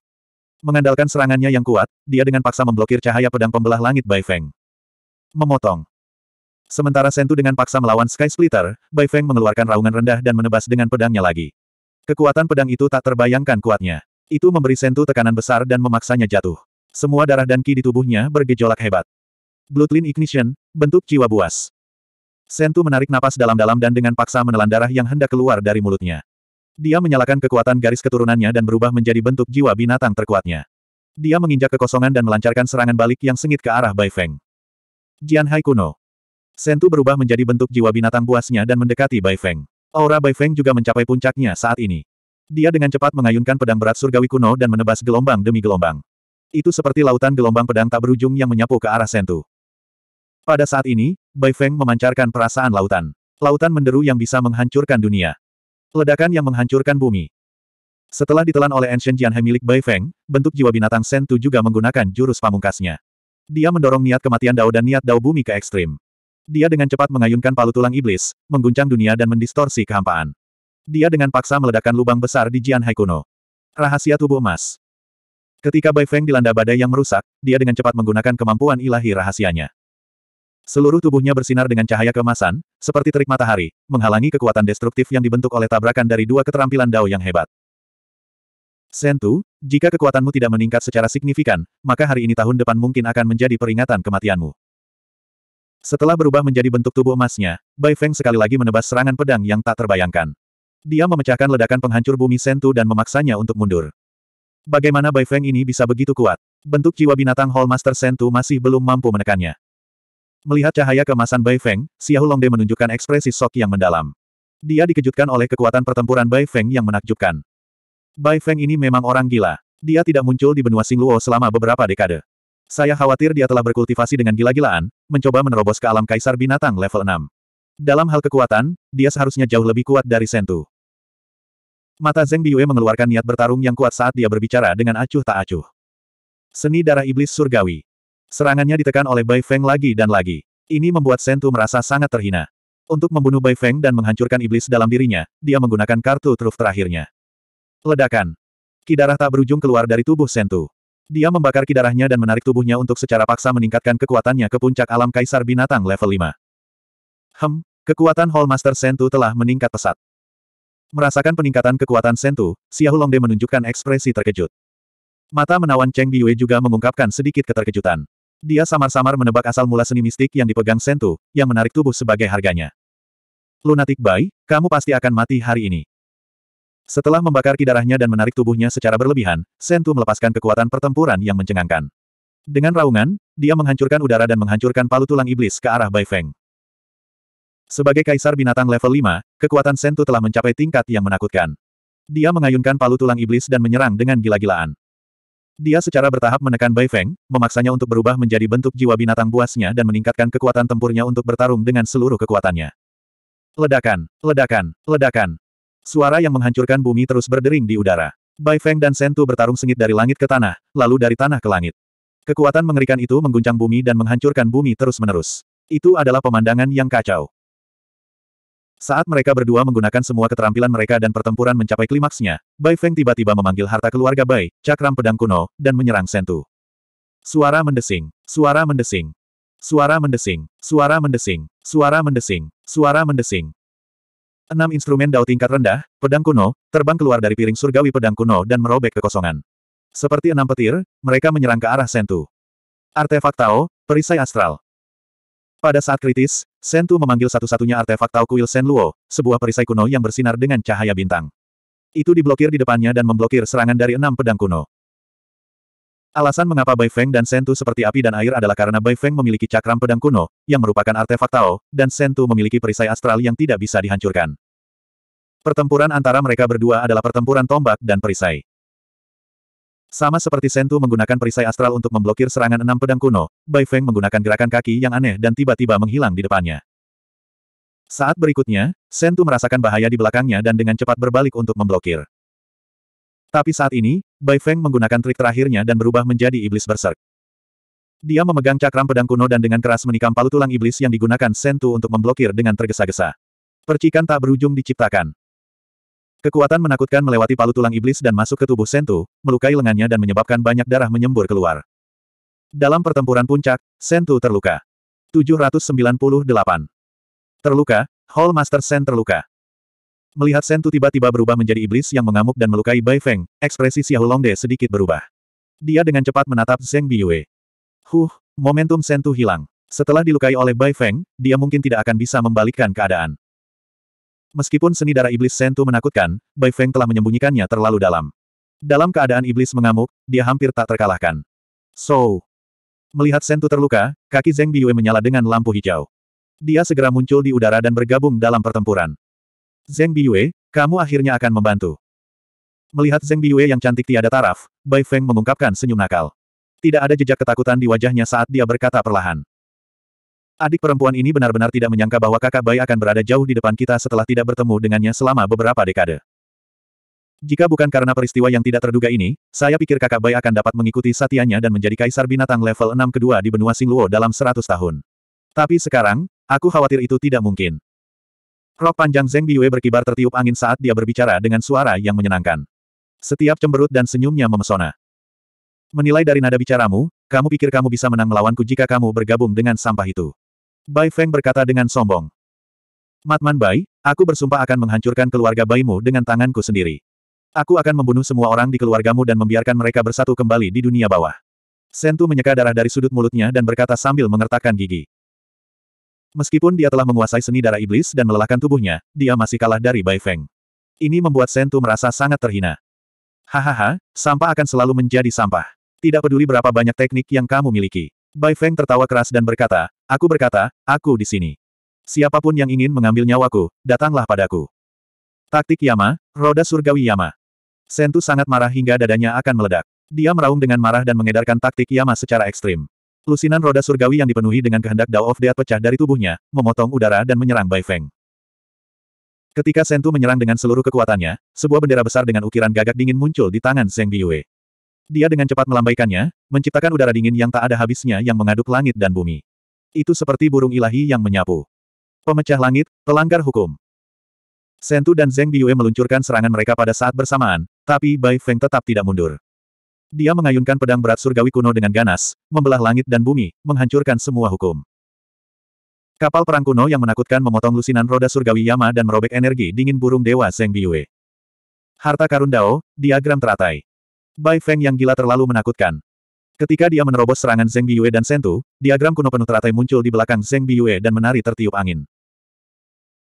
Mengandalkan serangannya yang kuat, dia dengan paksa memblokir cahaya pedang pembelah langit Bai Feng. Memotong. Sementara Sentu dengan paksa melawan Sky Splitter, Bai Feng mengeluarkan raungan rendah dan menebas dengan pedangnya lagi. Kekuatan pedang itu tak terbayangkan kuatnya. Itu memberi sentuh tekanan besar dan memaksanya jatuh. Semua darah dan ki di tubuhnya bergejolak hebat. Bloodline Ignition, bentuk jiwa buas. Sentu menarik napas dalam-dalam dan dengan paksa menelan darah yang hendak keluar dari mulutnya. Dia menyalakan kekuatan garis keturunannya dan berubah menjadi bentuk jiwa binatang terkuatnya. Dia menginjak kekosongan dan melancarkan serangan balik yang sengit ke arah Bai Feng. Jian Hai kuno. Sentu berubah menjadi bentuk jiwa binatang buasnya dan mendekati Bai Feng. Aura Bai Feng juga mencapai puncaknya saat ini. Dia dengan cepat mengayunkan pedang berat surgawi kuno dan menebas gelombang demi gelombang. Itu seperti lautan gelombang pedang tak berujung yang menyapu ke arah Sentu. Pada saat ini, Bai Feng memancarkan perasaan lautan. Lautan menderu yang bisa menghancurkan dunia. Ledakan yang menghancurkan bumi. Setelah ditelan oleh Ancient Jianhe milik Bai Feng, bentuk jiwa binatang Sentu juga menggunakan jurus pamungkasnya. Dia mendorong niat kematian Dao dan niat Dao bumi ke ekstrim. Dia dengan cepat mengayunkan palu tulang iblis, mengguncang dunia dan mendistorsi kehampaan. Dia dengan paksa meledakkan lubang besar di Jian Hai Rahasia tubuh emas. Ketika Bai Feng dilanda badai yang merusak, dia dengan cepat menggunakan kemampuan ilahi rahasianya. Seluruh tubuhnya bersinar dengan cahaya kemasan, seperti terik matahari, menghalangi kekuatan destruktif yang dibentuk oleh tabrakan dari dua keterampilan Dao yang hebat. Sentu, jika kekuatanmu tidak meningkat secara signifikan, maka hari ini tahun depan mungkin akan menjadi peringatan kematianmu. Setelah berubah menjadi bentuk tubuh emasnya, Bai Feng sekali lagi menebas serangan pedang yang tak terbayangkan. Dia memecahkan ledakan penghancur bumi Sentu dan memaksanya untuk mundur. Bagaimana Bai Feng ini bisa begitu kuat? Bentuk jiwa binatang Hallmaster Master Sentu masih belum mampu menekannya. Melihat cahaya kemasan Bai Feng, Xiao Longde menunjukkan ekspresi sok yang mendalam. Dia dikejutkan oleh kekuatan pertempuran Bai Feng yang menakjubkan. Bai Feng ini memang orang gila. Dia tidak muncul di benua Singluo selama beberapa dekade. Saya khawatir dia telah berkultivasi dengan gila-gilaan, mencoba menerobos ke alam kaisar binatang level 6. Dalam hal kekuatan, dia seharusnya jauh lebih kuat dari Sentu. Mata Zeng Biyue mengeluarkan niat bertarung yang kuat saat dia berbicara dengan acuh tak acuh. Seni darah iblis surgawi. Serangannya ditekan oleh Bai Feng lagi dan lagi. Ini membuat Sentu merasa sangat terhina. Untuk membunuh Bai Feng dan menghancurkan iblis dalam dirinya, dia menggunakan kartu truf terakhirnya. Ledakan. Kidarah tak berujung keluar dari tubuh Sentu. Dia membakar kidarahnya dan menarik tubuhnya untuk secara paksa meningkatkan kekuatannya ke puncak alam kaisar binatang level 5. Hem, kekuatan Hall Master Sentu telah meningkat pesat. Merasakan peningkatan kekuatan Sentu, Xiahu Longde menunjukkan ekspresi terkejut. Mata menawan Cheng Biwei juga mengungkapkan sedikit keterkejutan. Dia samar-samar menebak asal mula seni mistik yang dipegang Sentu, yang menarik tubuh sebagai harganya. Lunatic Bai, kamu pasti akan mati hari ini. Setelah membakar kidarahnya dan menarik tubuhnya secara berlebihan, Sentu melepaskan kekuatan pertempuran yang mencengangkan. Dengan raungan, dia menghancurkan udara dan menghancurkan palu tulang iblis ke arah Bai Feng. Sebagai kaisar binatang level 5, kekuatan Sentu telah mencapai tingkat yang menakutkan. Dia mengayunkan palu tulang iblis dan menyerang dengan gila-gilaan. Dia secara bertahap menekan Bai Feng, memaksanya untuk berubah menjadi bentuk jiwa binatang buasnya dan meningkatkan kekuatan tempurnya untuk bertarung dengan seluruh kekuatannya. Ledakan, ledakan, ledakan. Suara yang menghancurkan bumi terus berdering di udara. Bai Feng dan Sentu bertarung sengit dari langit ke tanah, lalu dari tanah ke langit. Kekuatan mengerikan itu mengguncang bumi dan menghancurkan bumi terus-menerus. Itu adalah pemandangan yang kacau. Saat mereka berdua menggunakan semua keterampilan mereka dan pertempuran mencapai klimaksnya, Bai Feng tiba-tiba memanggil harta keluarga Bai, cakram pedang kuno, dan menyerang Sentu. Suara mendesing, suara mendesing, suara mendesing, suara mendesing, suara mendesing, suara mendesing, Enam instrumen dao tingkat rendah, pedang kuno, terbang keluar dari piring surgawi pedang kuno dan merobek kekosongan. Seperti enam petir, mereka menyerang ke arah Sentu. Artefak Tao, Perisai Astral. Pada saat kritis, Sentu memanggil satu-satunya artefak Tao Kuil Sen Luo, sebuah perisai kuno yang bersinar dengan cahaya bintang. Itu diblokir di depannya dan memblokir serangan dari enam pedang kuno. Alasan mengapa Bai Feng dan Sentu seperti api dan air adalah karena Bai Feng memiliki cakram pedang kuno, yang merupakan artefak Tao, dan Sentu memiliki perisai astral yang tidak bisa dihancurkan. Pertempuran antara mereka berdua adalah pertempuran tombak dan perisai. Sama seperti Sentu menggunakan perisai astral untuk memblokir serangan enam pedang kuno, Bai Feng menggunakan gerakan kaki yang aneh dan tiba-tiba menghilang di depannya. Saat berikutnya, Sentu merasakan bahaya di belakangnya dan dengan cepat berbalik untuk memblokir. Tapi saat ini, Bai Feng menggunakan trik terakhirnya dan berubah menjadi iblis berserk. Dia memegang cakram pedang kuno dan dengan keras menikam palu tulang iblis yang digunakan Sentu untuk memblokir dengan tergesa-gesa. Percikan tak berujung diciptakan. Kekuatan menakutkan melewati palu tulang iblis dan masuk ke tubuh Sentu, melukai lengannya dan menyebabkan banyak darah menyembur keluar. Dalam pertempuran puncak, Sentu terluka. 798. Terluka, Hall Master Sen terluka. Melihat Sentu tiba-tiba berubah menjadi iblis yang mengamuk dan melukai Bai Feng, ekspresi Xiao Longde sedikit berubah. Dia dengan cepat menatap Zeng Biyue. Huh, momentum Sentu hilang. Setelah dilukai oleh Bai Feng, dia mungkin tidak akan bisa membalikkan keadaan. Meskipun seni darah iblis Sentu menakutkan, Bai Feng telah menyembunyikannya terlalu dalam. Dalam keadaan iblis mengamuk, dia hampir tak terkalahkan. So, melihat Sentu terluka, kaki Zeng Biyue menyala dengan lampu hijau. Dia segera muncul di udara dan bergabung dalam pertempuran. Zeng Biyue, kamu akhirnya akan membantu. Melihat Zeng Biyue yang cantik tiada taraf, Bai Feng mengungkapkan senyum nakal. Tidak ada jejak ketakutan di wajahnya saat dia berkata perlahan. Adik perempuan ini benar-benar tidak menyangka bahwa kakak Bai akan berada jauh di depan kita setelah tidak bertemu dengannya selama beberapa dekade. Jika bukan karena peristiwa yang tidak terduga ini, saya pikir kakak Bai akan dapat mengikuti satianya dan menjadi kaisar binatang level 6 kedua di benua Singluo dalam 100 tahun. Tapi sekarang, aku khawatir itu tidak mungkin. Rok panjang Zeng Biyue berkibar tertiup angin saat dia berbicara dengan suara yang menyenangkan. Setiap cemberut dan senyumnya memesona. Menilai dari nada bicaramu, kamu pikir kamu bisa menang melawanku jika kamu bergabung dengan sampah itu. Bai Feng berkata dengan sombong. Matman Bai, aku bersumpah akan menghancurkan keluarga Baimu dengan tanganku sendiri. Aku akan membunuh semua orang di keluargamu dan membiarkan mereka bersatu kembali di dunia bawah. Sentu menyeka darah dari sudut mulutnya dan berkata sambil mengertakkan gigi. Meskipun dia telah menguasai seni darah iblis dan melelahkan tubuhnya, dia masih kalah dari Bai Feng. Ini membuat Sentu merasa sangat terhina. Hahaha, sampah akan selalu menjadi sampah. Tidak peduli berapa banyak teknik yang kamu miliki. Bai Feng tertawa keras dan berkata, Aku berkata, aku di sini. Siapapun yang ingin mengambil nyawaku, datanglah padaku. Taktik Yama, Roda Surgawi Yama. Sentu sangat marah hingga dadanya akan meledak. Dia meraung dengan marah dan mengedarkan taktik Yama secara ekstrim. Lusinan roda surgawi yang dipenuhi dengan kehendak Dao of Death pecah dari tubuhnya, memotong udara dan menyerang Bai Feng. Ketika Sentu menyerang dengan seluruh kekuatannya, sebuah bendera besar dengan ukiran gagak dingin muncul di tangan Zeng Biyue. Dia dengan cepat melambaikannya, menciptakan udara dingin yang tak ada habisnya yang mengaduk langit dan bumi. Itu seperti burung ilahi yang menyapu. Pemecah langit, pelanggar hukum. Sentu dan Zeng Biyue meluncurkan serangan mereka pada saat bersamaan, tapi Bai Feng tetap tidak mundur. Dia mengayunkan pedang berat surgawi kuno dengan ganas, membelah langit dan bumi, menghancurkan semua hukum. Kapal perang kuno yang menakutkan memotong lusinan roda surgawi Yama dan merobek energi dingin burung dewa Zeng Biwe. Harta karun Dao, diagram teratai. Bai Feng yang gila terlalu menakutkan. Ketika dia menerobos serangan Zeng Biyue dan Sentu, diagram kuno penuh teratai muncul di belakang Zeng Biyue dan menari tertiup angin.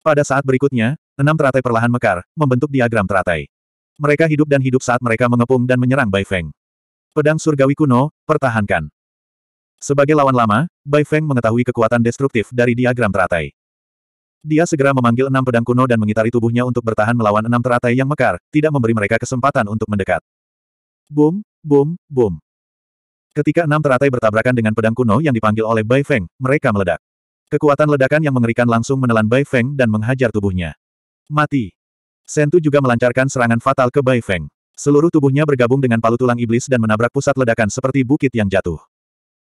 Pada saat berikutnya, enam teratai perlahan mekar, membentuk diagram teratai. Mereka hidup dan hidup saat mereka mengepung dan menyerang Bai Feng. Pedang surgawi kuno, pertahankan. Sebagai lawan lama, Bai Feng mengetahui kekuatan destruktif dari diagram teratai. Dia segera memanggil enam pedang kuno dan mengitari tubuhnya untuk bertahan melawan enam teratai yang mekar, tidak memberi mereka kesempatan untuk mendekat. Boom, boom, boom. Ketika enam teratai bertabrakan dengan pedang kuno yang dipanggil oleh Bai Feng, mereka meledak. Kekuatan ledakan yang mengerikan langsung menelan Bai Feng dan menghajar tubuhnya. Mati. Sentu juga melancarkan serangan fatal ke Bai Feng. Seluruh tubuhnya bergabung dengan palu tulang iblis dan menabrak pusat ledakan seperti bukit yang jatuh.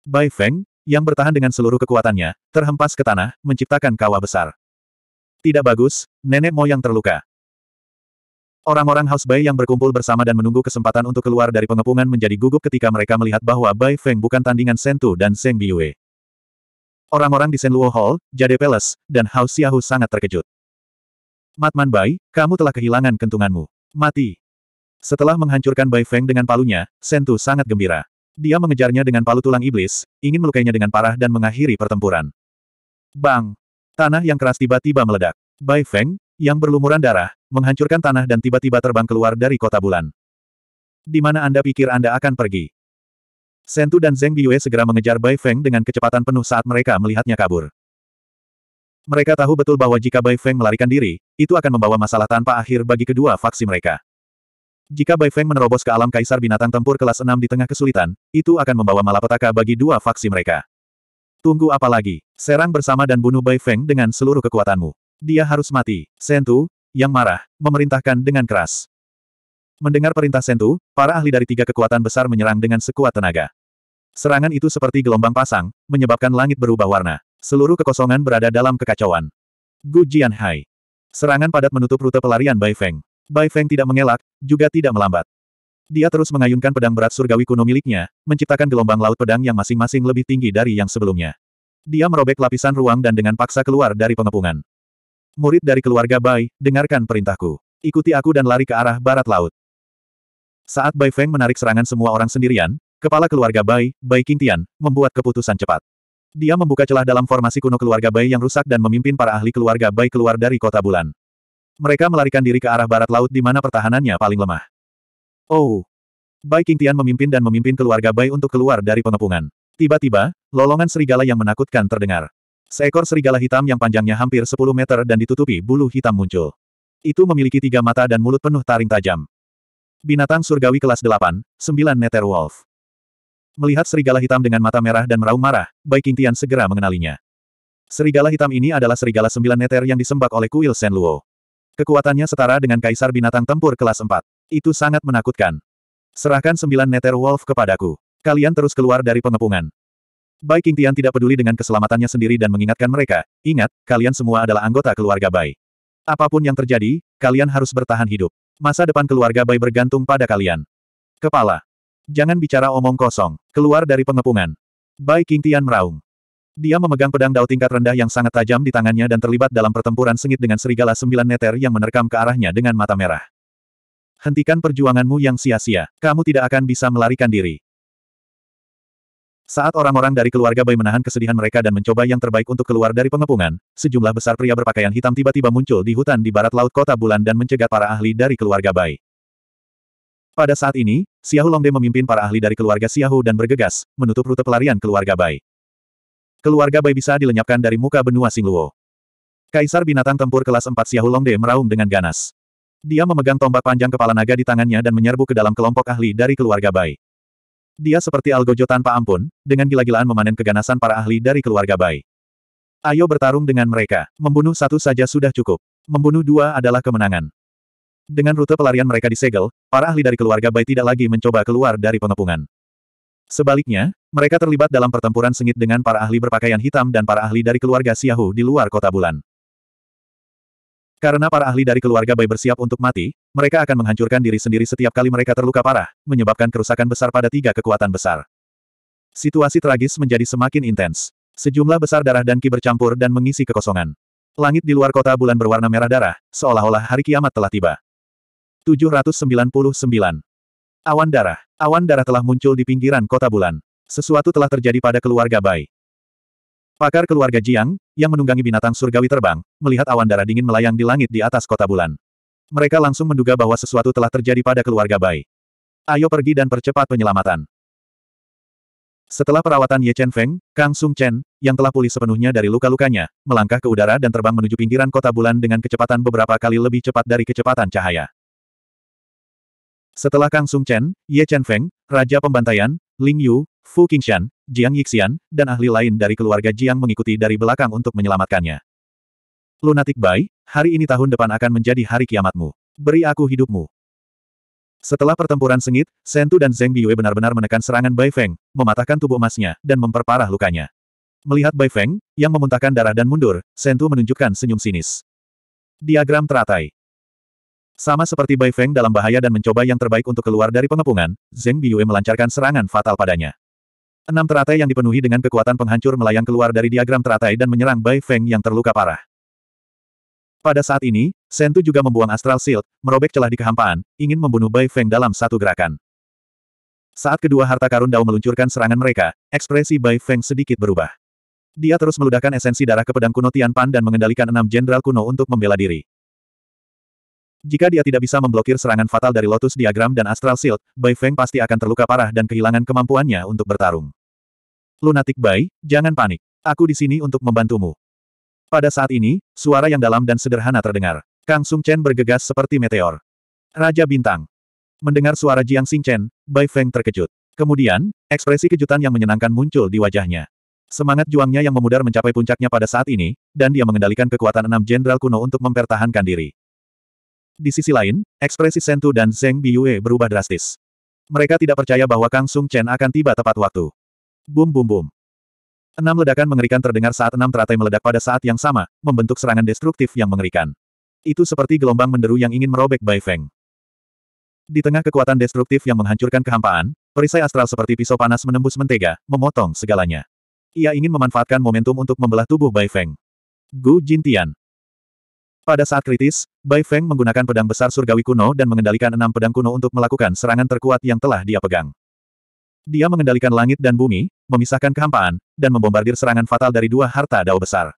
Bai Feng, yang bertahan dengan seluruh kekuatannya, terhempas ke tanah, menciptakan kawah besar. Tidak bagus, nenek moyang terluka. Orang-orang House Bai yang berkumpul bersama dan menunggu kesempatan untuk keluar dari pengepungan menjadi gugup ketika mereka melihat bahwa Bai Feng bukan tandingan Sentu dan Seng Biyue. Orang-orang di Senluo Hall, Jade Palace, dan House Xiahu sangat terkejut. Matman Bai, kamu telah kehilangan kentunganmu. Mati. Setelah menghancurkan Bai Feng dengan palunya, Sentu sangat gembira. Dia mengejarnya dengan palu tulang iblis, ingin melukainya dengan parah dan mengakhiri pertempuran. Bang! Tanah yang keras tiba-tiba meledak. Bai Feng, yang berlumuran darah, menghancurkan tanah dan tiba-tiba terbang keluar dari kota bulan. Di mana Anda pikir Anda akan pergi? Sentu dan Zeng Biyue segera mengejar Bai Feng dengan kecepatan penuh saat mereka melihatnya kabur. Mereka tahu betul bahwa jika Bai Feng melarikan diri, itu akan membawa masalah tanpa akhir bagi kedua faksi mereka. Jika Bai Feng menerobos ke alam kaisar binatang tempur kelas 6 di tengah kesulitan, itu akan membawa malapetaka bagi dua faksi mereka. Tunggu apa lagi? Serang bersama dan bunuh Bai Feng dengan seluruh kekuatanmu. Dia harus mati. Sentu, yang marah, memerintahkan dengan keras. Mendengar perintah Sentu, para ahli dari tiga kekuatan besar menyerang dengan sekuat tenaga. Serangan itu seperti gelombang pasang, menyebabkan langit berubah warna. Seluruh kekosongan berada dalam kekacauan. Gu Jianhai. Serangan padat menutup rute pelarian Bai Feng. Bai Feng tidak mengelak, juga tidak melambat. Dia terus mengayunkan pedang berat surgawi kuno miliknya, menciptakan gelombang laut pedang yang masing-masing lebih tinggi dari yang sebelumnya. Dia merobek lapisan ruang dan dengan paksa keluar dari pengepungan. Murid dari keluarga Bai, dengarkan perintahku. Ikuti aku dan lari ke arah barat laut. Saat Bai Feng menarik serangan semua orang sendirian, kepala keluarga Bai, Bai Qingtian, membuat keputusan cepat. Dia membuka celah dalam formasi kuno keluarga Bai yang rusak dan memimpin para ahli keluarga Bai keluar dari kota bulan. Mereka melarikan diri ke arah barat laut di mana pertahanannya paling lemah. Oh! Bai Qingtian memimpin dan memimpin keluarga Bai untuk keluar dari pengepungan. Tiba-tiba, lolongan serigala yang menakutkan terdengar. Seekor serigala hitam yang panjangnya hampir 10 meter dan ditutupi bulu hitam muncul. Itu memiliki tiga mata dan mulut penuh taring tajam. Binatang surgawi kelas 8, 9 Nether Wolf. Melihat serigala hitam dengan mata merah dan meraung marah, Bai Qingtian segera mengenalinya. Serigala hitam ini adalah serigala sembilan neter yang disembak oleh kuil Luo. Kekuatannya setara dengan kaisar binatang tempur kelas 4. Itu sangat menakutkan. Serahkan sembilan Nether Wolf kepadaku. Kalian terus keluar dari pengepungan. Bai King Tian tidak peduli dengan keselamatannya sendiri dan mengingatkan mereka, ingat, kalian semua adalah anggota keluarga Bai. Apapun yang terjadi, kalian harus bertahan hidup. Masa depan keluarga Bai bergantung pada kalian. Kepala. Jangan bicara omong kosong. Keluar dari pengepungan. Bai King Tian meraung. Dia memegang pedang dao tingkat rendah yang sangat tajam di tangannya dan terlibat dalam pertempuran sengit dengan serigala sembilan neter yang menerkam ke arahnya dengan mata merah. Hentikan perjuanganmu yang sia-sia, kamu tidak akan bisa melarikan diri. Saat orang-orang dari keluarga Bai menahan kesedihan mereka dan mencoba yang terbaik untuk keluar dari pengepungan, sejumlah besar pria berpakaian hitam tiba-tiba muncul di hutan di barat laut kota bulan dan mencegat para ahli dari keluarga Bai. Pada saat ini, Xiahu Longde memimpin para ahli dari keluarga Xiahu dan bergegas, menutup rute pelarian keluarga Bai keluarga Bai bisa dilenyapkan dari muka benua Singluo. Kaisar binatang tempur kelas 4 Longde meraung dengan ganas. Dia memegang tombak panjang kepala naga di tangannya dan menyerbu ke dalam kelompok ahli dari keluarga Bai. Dia seperti algojo tanpa ampun, dengan gila-gilaan memanen keganasan para ahli dari keluarga Bai. Ayo bertarung dengan mereka. Membunuh satu saja sudah cukup. Membunuh dua adalah kemenangan. Dengan rute pelarian mereka disegel, para ahli dari keluarga Bai tidak lagi mencoba keluar dari pengepungan. Sebaliknya, mereka terlibat dalam pertempuran sengit dengan para ahli berpakaian hitam dan para ahli dari keluarga Xiahu di luar kota bulan. Karena para ahli dari keluarga Bai bersiap untuk mati, mereka akan menghancurkan diri sendiri setiap kali mereka terluka parah, menyebabkan kerusakan besar pada tiga kekuatan besar. Situasi tragis menjadi semakin intens. Sejumlah besar darah dan ki bercampur dan mengisi kekosongan. Langit di luar kota bulan berwarna merah darah, seolah-olah hari kiamat telah tiba. 799 Awan darah. Awan darah telah muncul di pinggiran kota bulan. Sesuatu telah terjadi pada keluarga Bai. Pakar keluarga Jiang, yang menunggangi binatang surgawi terbang, melihat awan darah dingin melayang di langit di atas kota bulan. Mereka langsung menduga bahwa sesuatu telah terjadi pada keluarga Bai. Ayo pergi dan percepat penyelamatan. Setelah perawatan Ye Chen Feng, Kang Sung Chen, yang telah pulih sepenuhnya dari luka-lukanya, melangkah ke udara dan terbang menuju pinggiran kota bulan dengan kecepatan beberapa kali lebih cepat dari kecepatan cahaya. Setelah Kang Sung Chen, Ye Chen Feng, Raja Pembantaian, Ling Yu, Fu Qingshan, Jiang Yixian, dan ahli lain dari keluarga Jiang mengikuti dari belakang untuk menyelamatkannya. Lunatic Bai, hari ini tahun depan akan menjadi hari kiamatmu. Beri aku hidupmu. Setelah pertempuran sengit, Sentu dan Zeng Biyue benar-benar menekan serangan Bai Feng, mematahkan tubuh emasnya, dan memperparah lukanya. Melihat Bai Feng, yang memuntahkan darah dan mundur, Sentu menunjukkan senyum sinis. Diagram teratai. Sama seperti Bai Feng dalam bahaya dan mencoba yang terbaik untuk keluar dari pengepungan, Zeng Biyue melancarkan serangan fatal padanya. Enam teratai yang dipenuhi dengan kekuatan penghancur melayang keluar dari diagram teratai dan menyerang Bai Feng yang terluka parah. Pada saat ini, Sentu juga membuang Astral Shield, merobek celah di kehampaan, ingin membunuh Bai Feng dalam satu gerakan. Saat kedua harta karun Dao meluncurkan serangan mereka, ekspresi Bai Feng sedikit berubah. Dia terus meludahkan esensi darah ke pedang kuno Tian Pan dan mengendalikan enam jenderal kuno untuk membela diri. Jika dia tidak bisa memblokir serangan fatal dari Lotus Diagram dan Astral Shield, Bai Feng pasti akan terluka parah dan kehilangan kemampuannya untuk bertarung. Lunatic Bai, jangan panik. Aku di sini untuk membantumu. Pada saat ini, suara yang dalam dan sederhana terdengar. Kang Sung Chen bergegas seperti meteor. Raja Bintang. Mendengar suara Jiang Xing Chen, Bai Feng terkejut. Kemudian, ekspresi kejutan yang menyenangkan muncul di wajahnya. Semangat juangnya yang memudar mencapai puncaknya pada saat ini, dan dia mengendalikan kekuatan enam jenderal kuno untuk mempertahankan diri. Di sisi lain, ekspresi Sentu dan Zeng Biyue berubah drastis. Mereka tidak percaya bahwa Kang Sung Chen akan tiba tepat waktu. Bum bum bum. Enam ledakan mengerikan terdengar saat enam teratai meledak pada saat yang sama, membentuk serangan destruktif yang mengerikan. Itu seperti gelombang menderu yang ingin merobek Bai Feng. Di tengah kekuatan destruktif yang menghancurkan kehampaan, perisai astral seperti pisau panas menembus mentega, memotong segalanya. Ia ingin memanfaatkan momentum untuk membelah tubuh Bai Feng. Gu Jintian, pada saat kritis, Bai Feng menggunakan pedang besar surgawi kuno dan mengendalikan enam pedang kuno untuk melakukan serangan terkuat yang telah dia pegang. Dia mengendalikan langit dan bumi, memisahkan kehampaan, dan membombardir serangan fatal dari dua harta dao besar.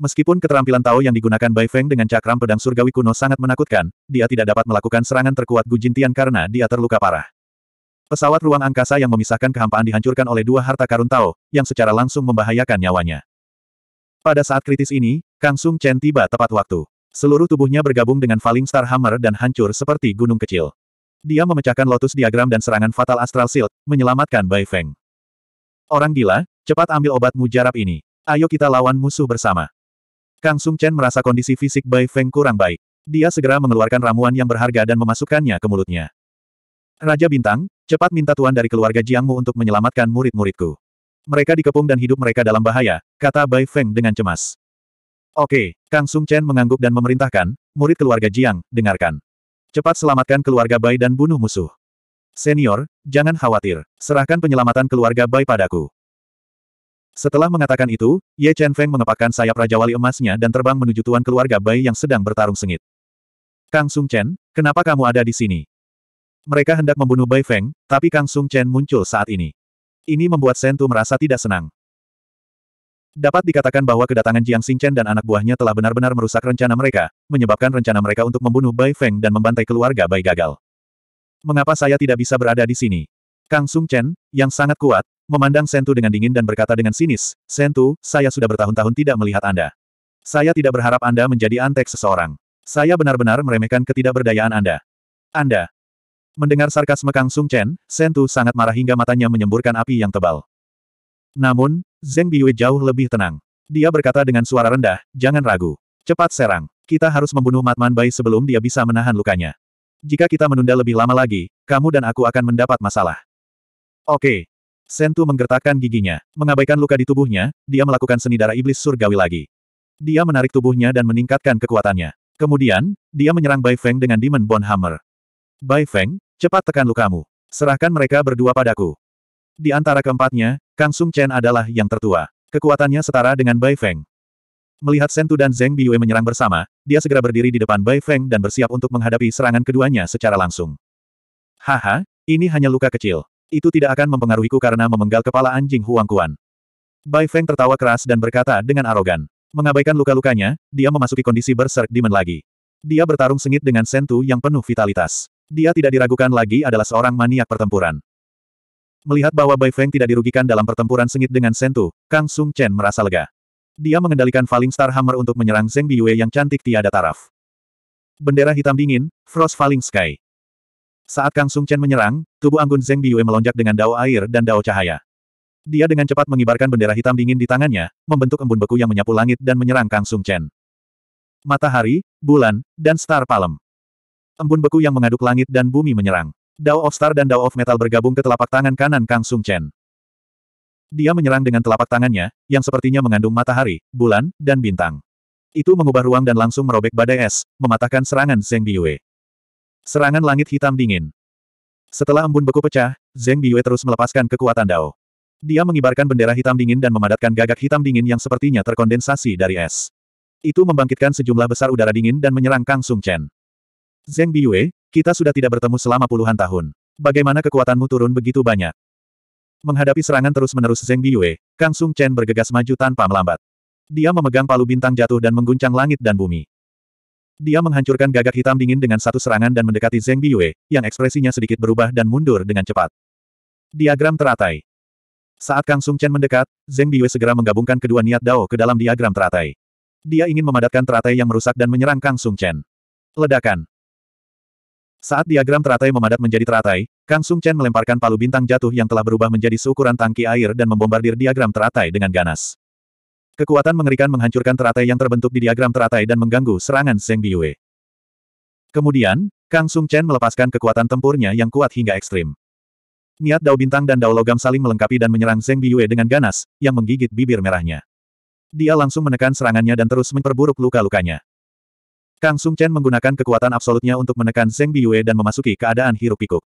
Meskipun keterampilan Tao yang digunakan Bai Feng dengan cakram pedang surgawi kuno sangat menakutkan, dia tidak dapat melakukan serangan terkuat Gu Jintian karena dia terluka parah. Pesawat ruang angkasa yang memisahkan kehampaan dihancurkan oleh dua harta karun Tao, yang secara langsung membahayakan nyawanya. Pada saat kritis ini, Kang Sung Chen tiba tepat waktu. Seluruh tubuhnya bergabung dengan Falling Star Hammer dan hancur seperti gunung kecil. Dia memecahkan lotus diagram dan serangan fatal Astral Shield, menyelamatkan Bai Feng. Orang gila, cepat ambil obat mujarab ini. Ayo kita lawan musuh bersama. Kang Sung Chen merasa kondisi fisik Bai Feng kurang baik. Dia segera mengeluarkan ramuan yang berharga dan memasukkannya ke mulutnya. Raja Bintang, cepat minta tuan dari keluarga Jiangmu untuk menyelamatkan murid-muridku. Mereka dikepung dan hidup mereka dalam bahaya, kata Bai Feng dengan cemas. Oke, Kang Sung Chen mengangguk dan memerintahkan, murid keluarga Jiang, dengarkan. Cepat selamatkan keluarga Bai dan bunuh musuh. Senior, jangan khawatir, serahkan penyelamatan keluarga Bai padaku. Setelah mengatakan itu, Ye Chen Feng mengepakkan sayap Raja Wali emasnya dan terbang menuju tuan keluarga Bai yang sedang bertarung sengit. Kang Sung Chen, kenapa kamu ada di sini? Mereka hendak membunuh Bai Feng, tapi Kang Sung Chen muncul saat ini. Ini membuat Sentu merasa tidak senang. Dapat dikatakan bahwa kedatangan Jiang Xingchen dan anak buahnya telah benar-benar merusak rencana mereka, menyebabkan rencana mereka untuk membunuh Bai Feng dan membantai keluarga Bai gagal. Mengapa saya tidak bisa berada di sini? Kang Sung Chen, yang sangat kuat, memandang Sentu dengan dingin dan berkata dengan sinis, Sentu, saya sudah bertahun-tahun tidak melihat Anda. Saya tidak berharap Anda menjadi antek seseorang. Saya benar-benar meremehkan ketidakberdayaan Anda. Anda. Mendengar sarkasme Kang Sung Chen, Sentu sangat marah hingga matanya menyemburkan api yang tebal. Namun, Zeng Biyue jauh lebih tenang. Dia berkata dengan suara rendah, jangan ragu. Cepat serang. Kita harus membunuh Matman Bai sebelum dia bisa menahan lukanya. Jika kita menunda lebih lama lagi, kamu dan aku akan mendapat masalah. Oke. Sentu menggertakkan giginya. Mengabaikan luka di tubuhnya, dia melakukan seni darah iblis surgawi lagi. Dia menarik tubuhnya dan meningkatkan kekuatannya. Kemudian, dia menyerang Bai Feng dengan Demon Bone Hammer. Bai Feng, cepat tekan lukamu. Serahkan mereka berdua padaku. Di antara keempatnya, Kang Sung Chen adalah yang tertua. Kekuatannya setara dengan Bai Feng. Melihat Sentu dan Zeng Biyue menyerang bersama, dia segera berdiri di depan Bai Feng dan bersiap untuk menghadapi serangan keduanya secara langsung. Haha, ini hanya luka kecil. Itu tidak akan mempengaruhiku karena memenggal kepala anjing Huang Kuan. Bai Feng tertawa keras dan berkata dengan arogan. Mengabaikan luka-lukanya, dia memasuki kondisi berserk demon lagi. Dia bertarung sengit dengan Sentu yang penuh vitalitas. Dia tidak diragukan lagi adalah seorang maniak pertempuran. Melihat bahwa Bai Feng tidak dirugikan dalam pertempuran sengit dengan Sentu, Kang Sung Chen merasa lega. Dia mengendalikan Falling Star Hammer untuk menyerang Zeng Biyue yang cantik tiada taraf. Bendera hitam dingin, Frost Falling Sky. Saat Kang Sung Chen menyerang, tubuh anggun Zeng Biyue melonjak dengan dao air dan dao cahaya. Dia dengan cepat mengibarkan bendera hitam dingin di tangannya, membentuk embun beku yang menyapu langit dan menyerang Kang Sung Chen. Matahari, bulan, dan star palem. Embun beku yang mengaduk langit dan bumi menyerang. Dao of Star dan Dao of Metal bergabung ke telapak tangan kanan Kang Sung Chen. Dia menyerang dengan telapak tangannya, yang sepertinya mengandung matahari, bulan, dan bintang. Itu mengubah ruang dan langsung merobek badai es, mematahkan serangan Zeng Biyue. Serangan langit hitam dingin. Setelah embun beku pecah, Zeng Biyue terus melepaskan kekuatan Dao. Dia mengibarkan bendera hitam dingin dan memadatkan gagak hitam dingin yang sepertinya terkondensasi dari es. Itu membangkitkan sejumlah besar udara dingin dan menyerang Kang Sung Chen. Zeng Biyue, kita sudah tidak bertemu selama puluhan tahun. Bagaimana kekuatanmu turun begitu banyak? Menghadapi serangan terus-menerus Zeng Biyue, Kang Sung Chen bergegas maju tanpa melambat. Dia memegang palu bintang jatuh dan mengguncang langit dan bumi. Dia menghancurkan gagak hitam dingin dengan satu serangan dan mendekati Zeng Biyue, yang ekspresinya sedikit berubah dan mundur dengan cepat. Diagram teratai. Saat Kang Sung Chen mendekat, Zeng Biyue segera menggabungkan kedua niat Dao ke dalam diagram teratai. Dia ingin memadatkan teratai yang merusak dan menyerang Kang Sung Chen. Ledakan. Saat diagram teratai memadat menjadi teratai, Kang Sung Chen melemparkan palu bintang jatuh yang telah berubah menjadi seukuran tangki air dan membombardir diagram teratai dengan ganas. Kekuatan mengerikan menghancurkan teratai yang terbentuk di diagram teratai dan mengganggu serangan Zeng Biyue. Kemudian, Kang Sung Chen melepaskan kekuatan tempurnya yang kuat hingga ekstrim. Niat Dao Bintang dan Dao Logam saling melengkapi dan menyerang Zeng Biyue dengan ganas, yang menggigit bibir merahnya. Dia langsung menekan serangannya dan terus memperburuk luka-lukanya. Kang Sung Chen menggunakan kekuatan absolutnya untuk menekan Zeng Biyue dan memasuki keadaan hiruk pikuk.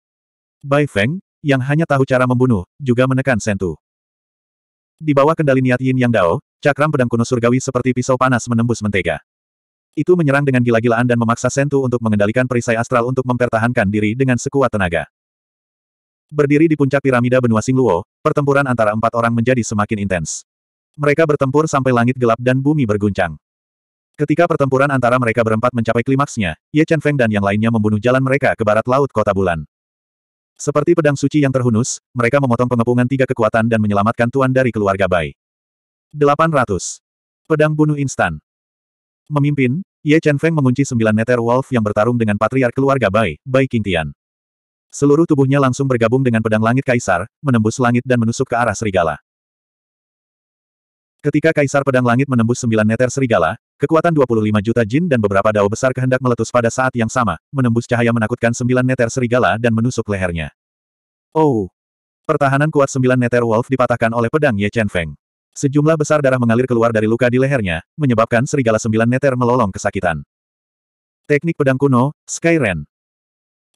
Bai Feng, yang hanya tahu cara membunuh, juga menekan Sentu. Di bawah kendali niat Yin Yang Dao, cakram pedang kuno surgawi seperti pisau panas menembus mentega. Itu menyerang dengan gila-gilaan dan memaksa Sentu untuk mengendalikan perisai astral untuk mempertahankan diri dengan sekuat tenaga. Berdiri di puncak piramida benua Singluo, pertempuran antara empat orang menjadi semakin intens. Mereka bertempur sampai langit gelap dan bumi berguncang. Ketika pertempuran antara mereka berempat mencapai klimaksnya, Ye Chen Feng dan yang lainnya membunuh jalan mereka ke barat laut kota bulan. Seperti pedang suci yang terhunus, mereka memotong pengepungan tiga kekuatan dan menyelamatkan tuan dari keluarga Bai. 800. Pedang bunuh instan. Memimpin, Ye Chen Feng mengunci sembilan meter wolf yang bertarung dengan patriark keluarga Bai, Bai Tian. Seluruh tubuhnya langsung bergabung dengan pedang langit kaisar, menembus langit dan menusuk ke arah serigala. Ketika kaisar pedang langit menembus sembilan meter serigala, Kekuatan 25 juta jin dan beberapa dao besar kehendak meletus pada saat yang sama, menembus cahaya menakutkan sembilan neter serigala dan menusuk lehernya. Oh! Pertahanan kuat sembilan neter wolf dipatahkan oleh pedang Ye Chen Feng. Sejumlah besar darah mengalir keluar dari luka di lehernya, menyebabkan serigala sembilan neter melolong kesakitan. Teknik pedang kuno, Skyren.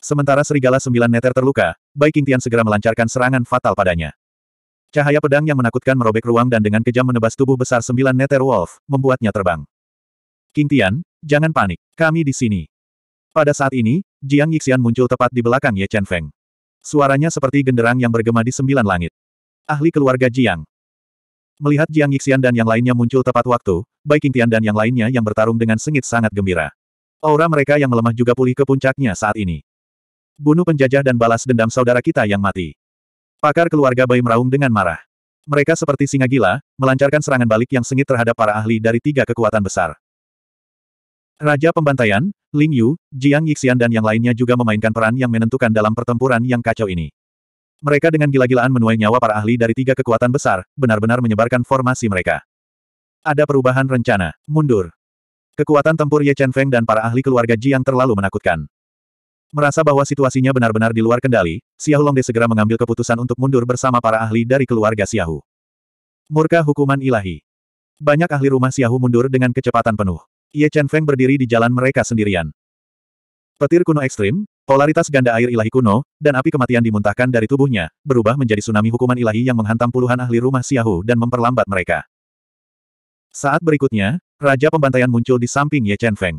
Sementara serigala sembilan neter terluka, Bai Qingtian segera melancarkan serangan fatal padanya. Cahaya pedang yang menakutkan merobek ruang dan dengan kejam menebas tubuh besar sembilan neter wolf, membuatnya terbang. King Tian, jangan panik. Kami di sini. Pada saat ini, Jiang Yixian muncul tepat di belakang Ye Chen Feng. Suaranya seperti genderang yang bergema di sembilan langit. Ahli keluarga Jiang. Melihat Jiang Yixian dan yang lainnya muncul tepat waktu, baik King Tian dan yang lainnya yang bertarung dengan sengit sangat gembira. Aura mereka yang melemah juga pulih ke puncaknya saat ini. Bunuh penjajah dan balas dendam saudara kita yang mati. Pakar keluarga Bai meraung dengan marah. Mereka seperti singa gila, melancarkan serangan balik yang sengit terhadap para ahli dari tiga kekuatan besar. Raja Pembantaian, Ling Yu, Jiang Yixian dan yang lainnya juga memainkan peran yang menentukan dalam pertempuran yang kacau ini. Mereka dengan gila-gilaan menuai nyawa para ahli dari tiga kekuatan besar, benar-benar menyebarkan formasi mereka. Ada perubahan rencana, mundur. Kekuatan tempur Ye Chen Feng dan para ahli keluarga Jiang terlalu menakutkan. Merasa bahwa situasinya benar-benar di luar kendali, Xiahu Longde segera mengambil keputusan untuk mundur bersama para ahli dari keluarga Xiahu. Murka hukuman ilahi. Banyak ahli rumah Xiahu mundur dengan kecepatan penuh. Ye Chen Feng berdiri di jalan mereka sendirian. Petir kuno ekstrim, polaritas ganda air ilahi kuno, dan api kematian dimuntahkan dari tubuhnya, berubah menjadi tsunami hukuman ilahi yang menghantam puluhan ahli rumah Xiahu dan memperlambat mereka. Saat berikutnya, Raja Pembantaian muncul di samping Ye Chen Feng.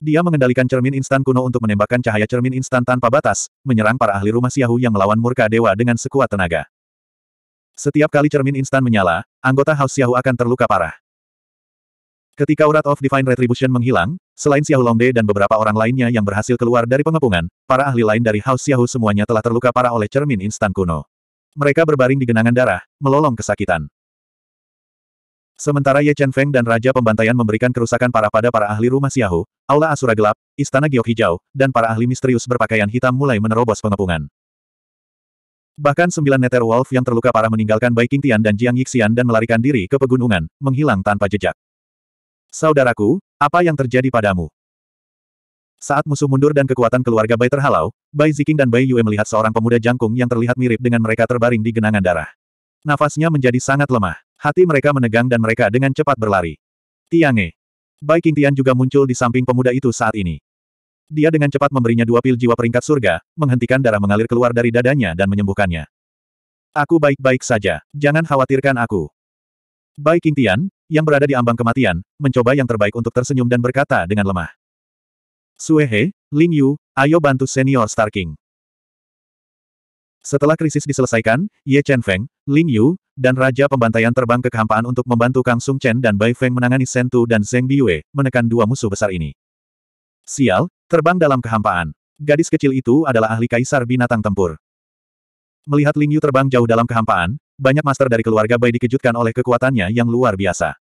Dia mengendalikan cermin instan kuno untuk menembakkan cahaya cermin instan tanpa batas, menyerang para ahli rumah Xiahu yang melawan murka dewa dengan sekuat tenaga. Setiap kali cermin instan menyala, anggota House Xiahu akan terluka parah. Ketika urat of Divine Retribution menghilang, selain Xiahu Longde dan beberapa orang lainnya yang berhasil keluar dari pengepungan, para ahli lain dari House Xiahu semuanya telah terluka parah oleh cermin instan kuno. Mereka berbaring di genangan darah, melolong kesakitan. Sementara Ye Chen Feng dan Raja Pembantaian memberikan kerusakan parah pada para ahli rumah Xiahu, Aula Asura Gelap, Istana Giok Hijau, dan para ahli misterius berpakaian hitam mulai menerobos pengepungan. Bahkan sembilan Nether Wolf yang terluka parah meninggalkan Baiking Qingtian dan Jiang Yixian dan melarikan diri ke pegunungan, menghilang tanpa jejak. Saudaraku, apa yang terjadi padamu? Saat musuh mundur dan kekuatan keluarga Bai terhalau, Bai Ziking dan Bai Yue melihat seorang pemuda jangkung yang terlihat mirip dengan mereka terbaring di genangan darah. Nafasnya menjadi sangat lemah. Hati mereka menegang dan mereka dengan cepat berlari. Tiange. Bai Qingtian juga muncul di samping pemuda itu saat ini. Dia dengan cepat memberinya dua pil jiwa peringkat surga, menghentikan darah mengalir keluar dari dadanya dan menyembuhkannya. Aku baik-baik saja, jangan khawatirkan aku. Bai Tian, yang berada di ambang kematian, mencoba yang terbaik untuk tersenyum dan berkata dengan lemah. Suehe, Ling Yu, ayo bantu senior Star King. Setelah krisis diselesaikan, Ye Chen Feng, Ling Yu, dan Raja Pembantaian terbang ke kehampaan untuk membantu Kang Sung Chen dan Bai Feng menangani Shen Tu dan Zeng Biyue, menekan dua musuh besar ini. Sial, terbang dalam kehampaan. Gadis kecil itu adalah ahli kaisar binatang tempur. Melihat Ling Yu terbang jauh dalam kehampaan, banyak master dari keluarga Bai dikejutkan oleh kekuatannya yang luar biasa.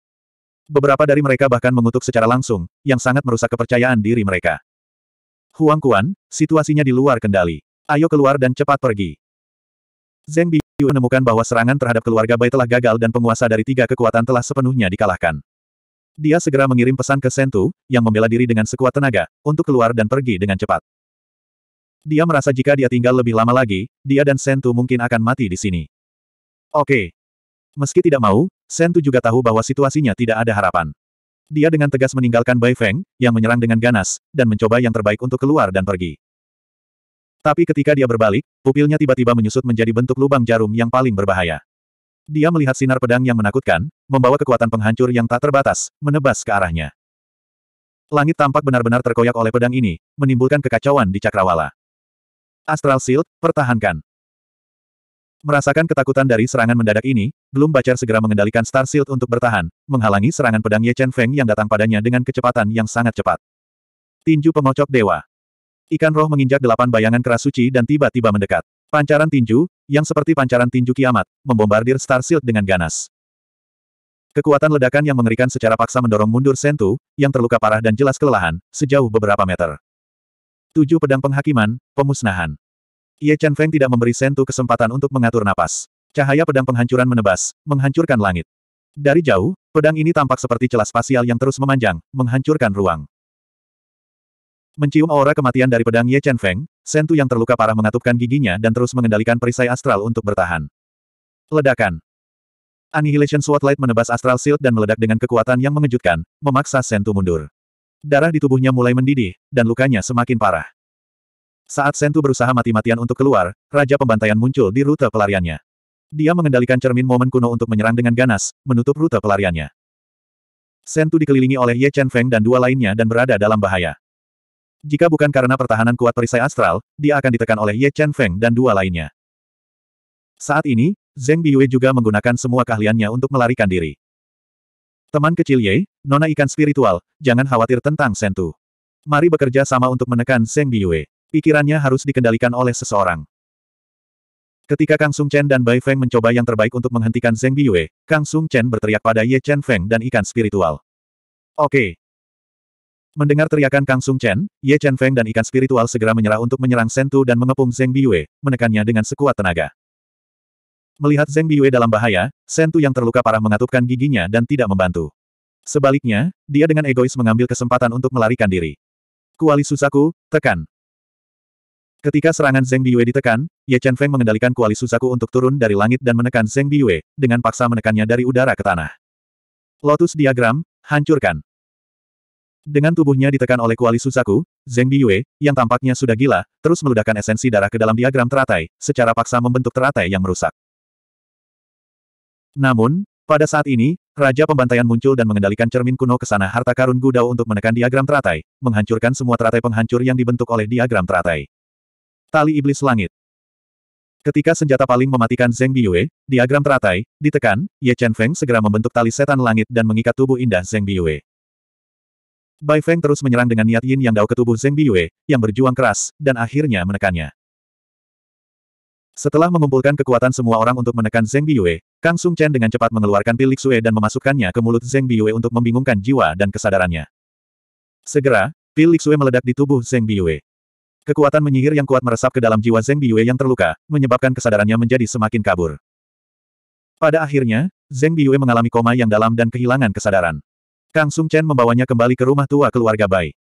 Beberapa dari mereka bahkan mengutuk secara langsung, yang sangat merusak kepercayaan diri mereka. Huang Kuan, situasinya di luar kendali. Ayo keluar dan cepat pergi. Zeng Biyu menemukan bahwa serangan terhadap keluarga Bai telah gagal dan penguasa dari tiga kekuatan telah sepenuhnya dikalahkan. Dia segera mengirim pesan ke Sentu, yang membela diri dengan sekuat tenaga, untuk keluar dan pergi dengan cepat. Dia merasa jika dia tinggal lebih lama lagi, dia dan Sentu mungkin akan mati di sini. Oke. Meski tidak mau, Tu juga tahu bahwa situasinya tidak ada harapan. Dia dengan tegas meninggalkan Bai Feng, yang menyerang dengan ganas, dan mencoba yang terbaik untuk keluar dan pergi. Tapi ketika dia berbalik, pupilnya tiba-tiba menyusut menjadi bentuk lubang jarum yang paling berbahaya. Dia melihat sinar pedang yang menakutkan, membawa kekuatan penghancur yang tak terbatas, menebas ke arahnya. Langit tampak benar-benar terkoyak oleh pedang ini, menimbulkan kekacauan di cakrawala. Astral Shield, pertahankan. Merasakan ketakutan dari serangan mendadak ini, Gloom Bacer segera mengendalikan Star Shield untuk bertahan, menghalangi serangan pedang Ye Chen Feng yang datang padanya dengan kecepatan yang sangat cepat. Tinju pengocok dewa. Ikan roh menginjak delapan bayangan keras suci dan tiba-tiba mendekat. Pancaran tinju, yang seperti pancaran tinju kiamat, membombardir Star Shield dengan ganas. Kekuatan ledakan yang mengerikan secara paksa mendorong mundur Sentu, yang terluka parah dan jelas kelelahan, sejauh beberapa meter. Tujuh pedang penghakiman, pemusnahan. Ye Chen Feng tidak memberi Sentu kesempatan untuk mengatur napas. Cahaya pedang penghancuran menebas, menghancurkan langit. Dari jauh, pedang ini tampak seperti celah spasial yang terus memanjang, menghancurkan ruang. Mencium aura kematian dari pedang Ye Chen Feng, Sentu yang terluka parah mengatupkan giginya dan terus mengendalikan perisai astral untuk bertahan. Ledakan. Annihilation Sword Light menebas Astral Shield dan meledak dengan kekuatan yang mengejutkan, memaksa Sentu mundur. Darah di tubuhnya mulai mendidih, dan lukanya semakin parah. Saat Sentu berusaha mati-matian untuk keluar, Raja Pembantaian muncul di rute pelariannya. Dia mengendalikan cermin momen kuno untuk menyerang dengan ganas, menutup rute pelariannya. Sentu dikelilingi oleh Ye Chen Feng dan dua lainnya dan berada dalam bahaya. Jika bukan karena pertahanan kuat perisai astral, dia akan ditekan oleh Ye Chen Feng dan dua lainnya. Saat ini, Zeng Biyue juga menggunakan semua keahliannya untuk melarikan diri. Teman kecil Ye, nona ikan spiritual, jangan khawatir tentang Sentu. Mari bekerja sama untuk menekan Zeng Biyue pikirannya harus dikendalikan oleh seseorang. Ketika Kang Sung Chen dan Bai Feng mencoba yang terbaik untuk menghentikan Zeng Biyue, Kang Sung Chen berteriak pada Ye Chen Feng dan ikan spiritual. Oke. Mendengar teriakan Kang Sung Chen, Ye Chen Feng dan ikan spiritual segera menyerah untuk menyerang Sentu dan mengepung Zeng Biyue, menekannya dengan sekuat tenaga. Melihat Zeng Biyue dalam bahaya, Sentu yang terluka parah mengatupkan giginya dan tidak membantu. Sebaliknya, dia dengan egois mengambil kesempatan untuk melarikan diri. Kuali susaku, tekan. Ketika serangan Zeng Biyue ditekan, Ye Chen Feng mengendalikan kuali Suzaku untuk turun dari langit dan menekan Zeng Biyue, dengan paksa menekannya dari udara ke tanah. Lotus diagram, hancurkan. Dengan tubuhnya ditekan oleh kuali Suzaku, Zeng Biyue, yang tampaknya sudah gila, terus meludahkan esensi darah ke dalam diagram teratai, secara paksa membentuk teratai yang merusak. Namun, pada saat ini, Raja Pembantaian muncul dan mengendalikan cermin kuno ke sana harta karun Gudau untuk menekan diagram teratai, menghancurkan semua teratai penghancur yang dibentuk oleh diagram teratai. Tali Iblis Langit. Ketika senjata paling mematikan Zeng Biyue, diagram teratai, ditekan, Ye Chen Feng segera membentuk tali setan langit dan mengikat tubuh indah Zeng Biyue. Bai Feng terus menyerang dengan niat yin yang dao ke tubuh Zeng Biyue, yang berjuang keras, dan akhirnya menekannya. Setelah mengumpulkan kekuatan semua orang untuk menekan Zeng Biyue, Kang Sung Chen dengan cepat mengeluarkan pilik sue dan memasukkannya ke mulut Zeng Biyue untuk membingungkan jiwa dan kesadarannya. Segera, pilik sue meledak di tubuh Zeng Biyue. Kekuatan menyihir yang kuat meresap ke dalam jiwa Zeng Biyue yang terluka, menyebabkan kesadarannya menjadi semakin kabur. Pada akhirnya, Zeng Biyue mengalami koma yang dalam dan kehilangan kesadaran. Kang Sung Chen membawanya kembali ke rumah tua keluarga Bai.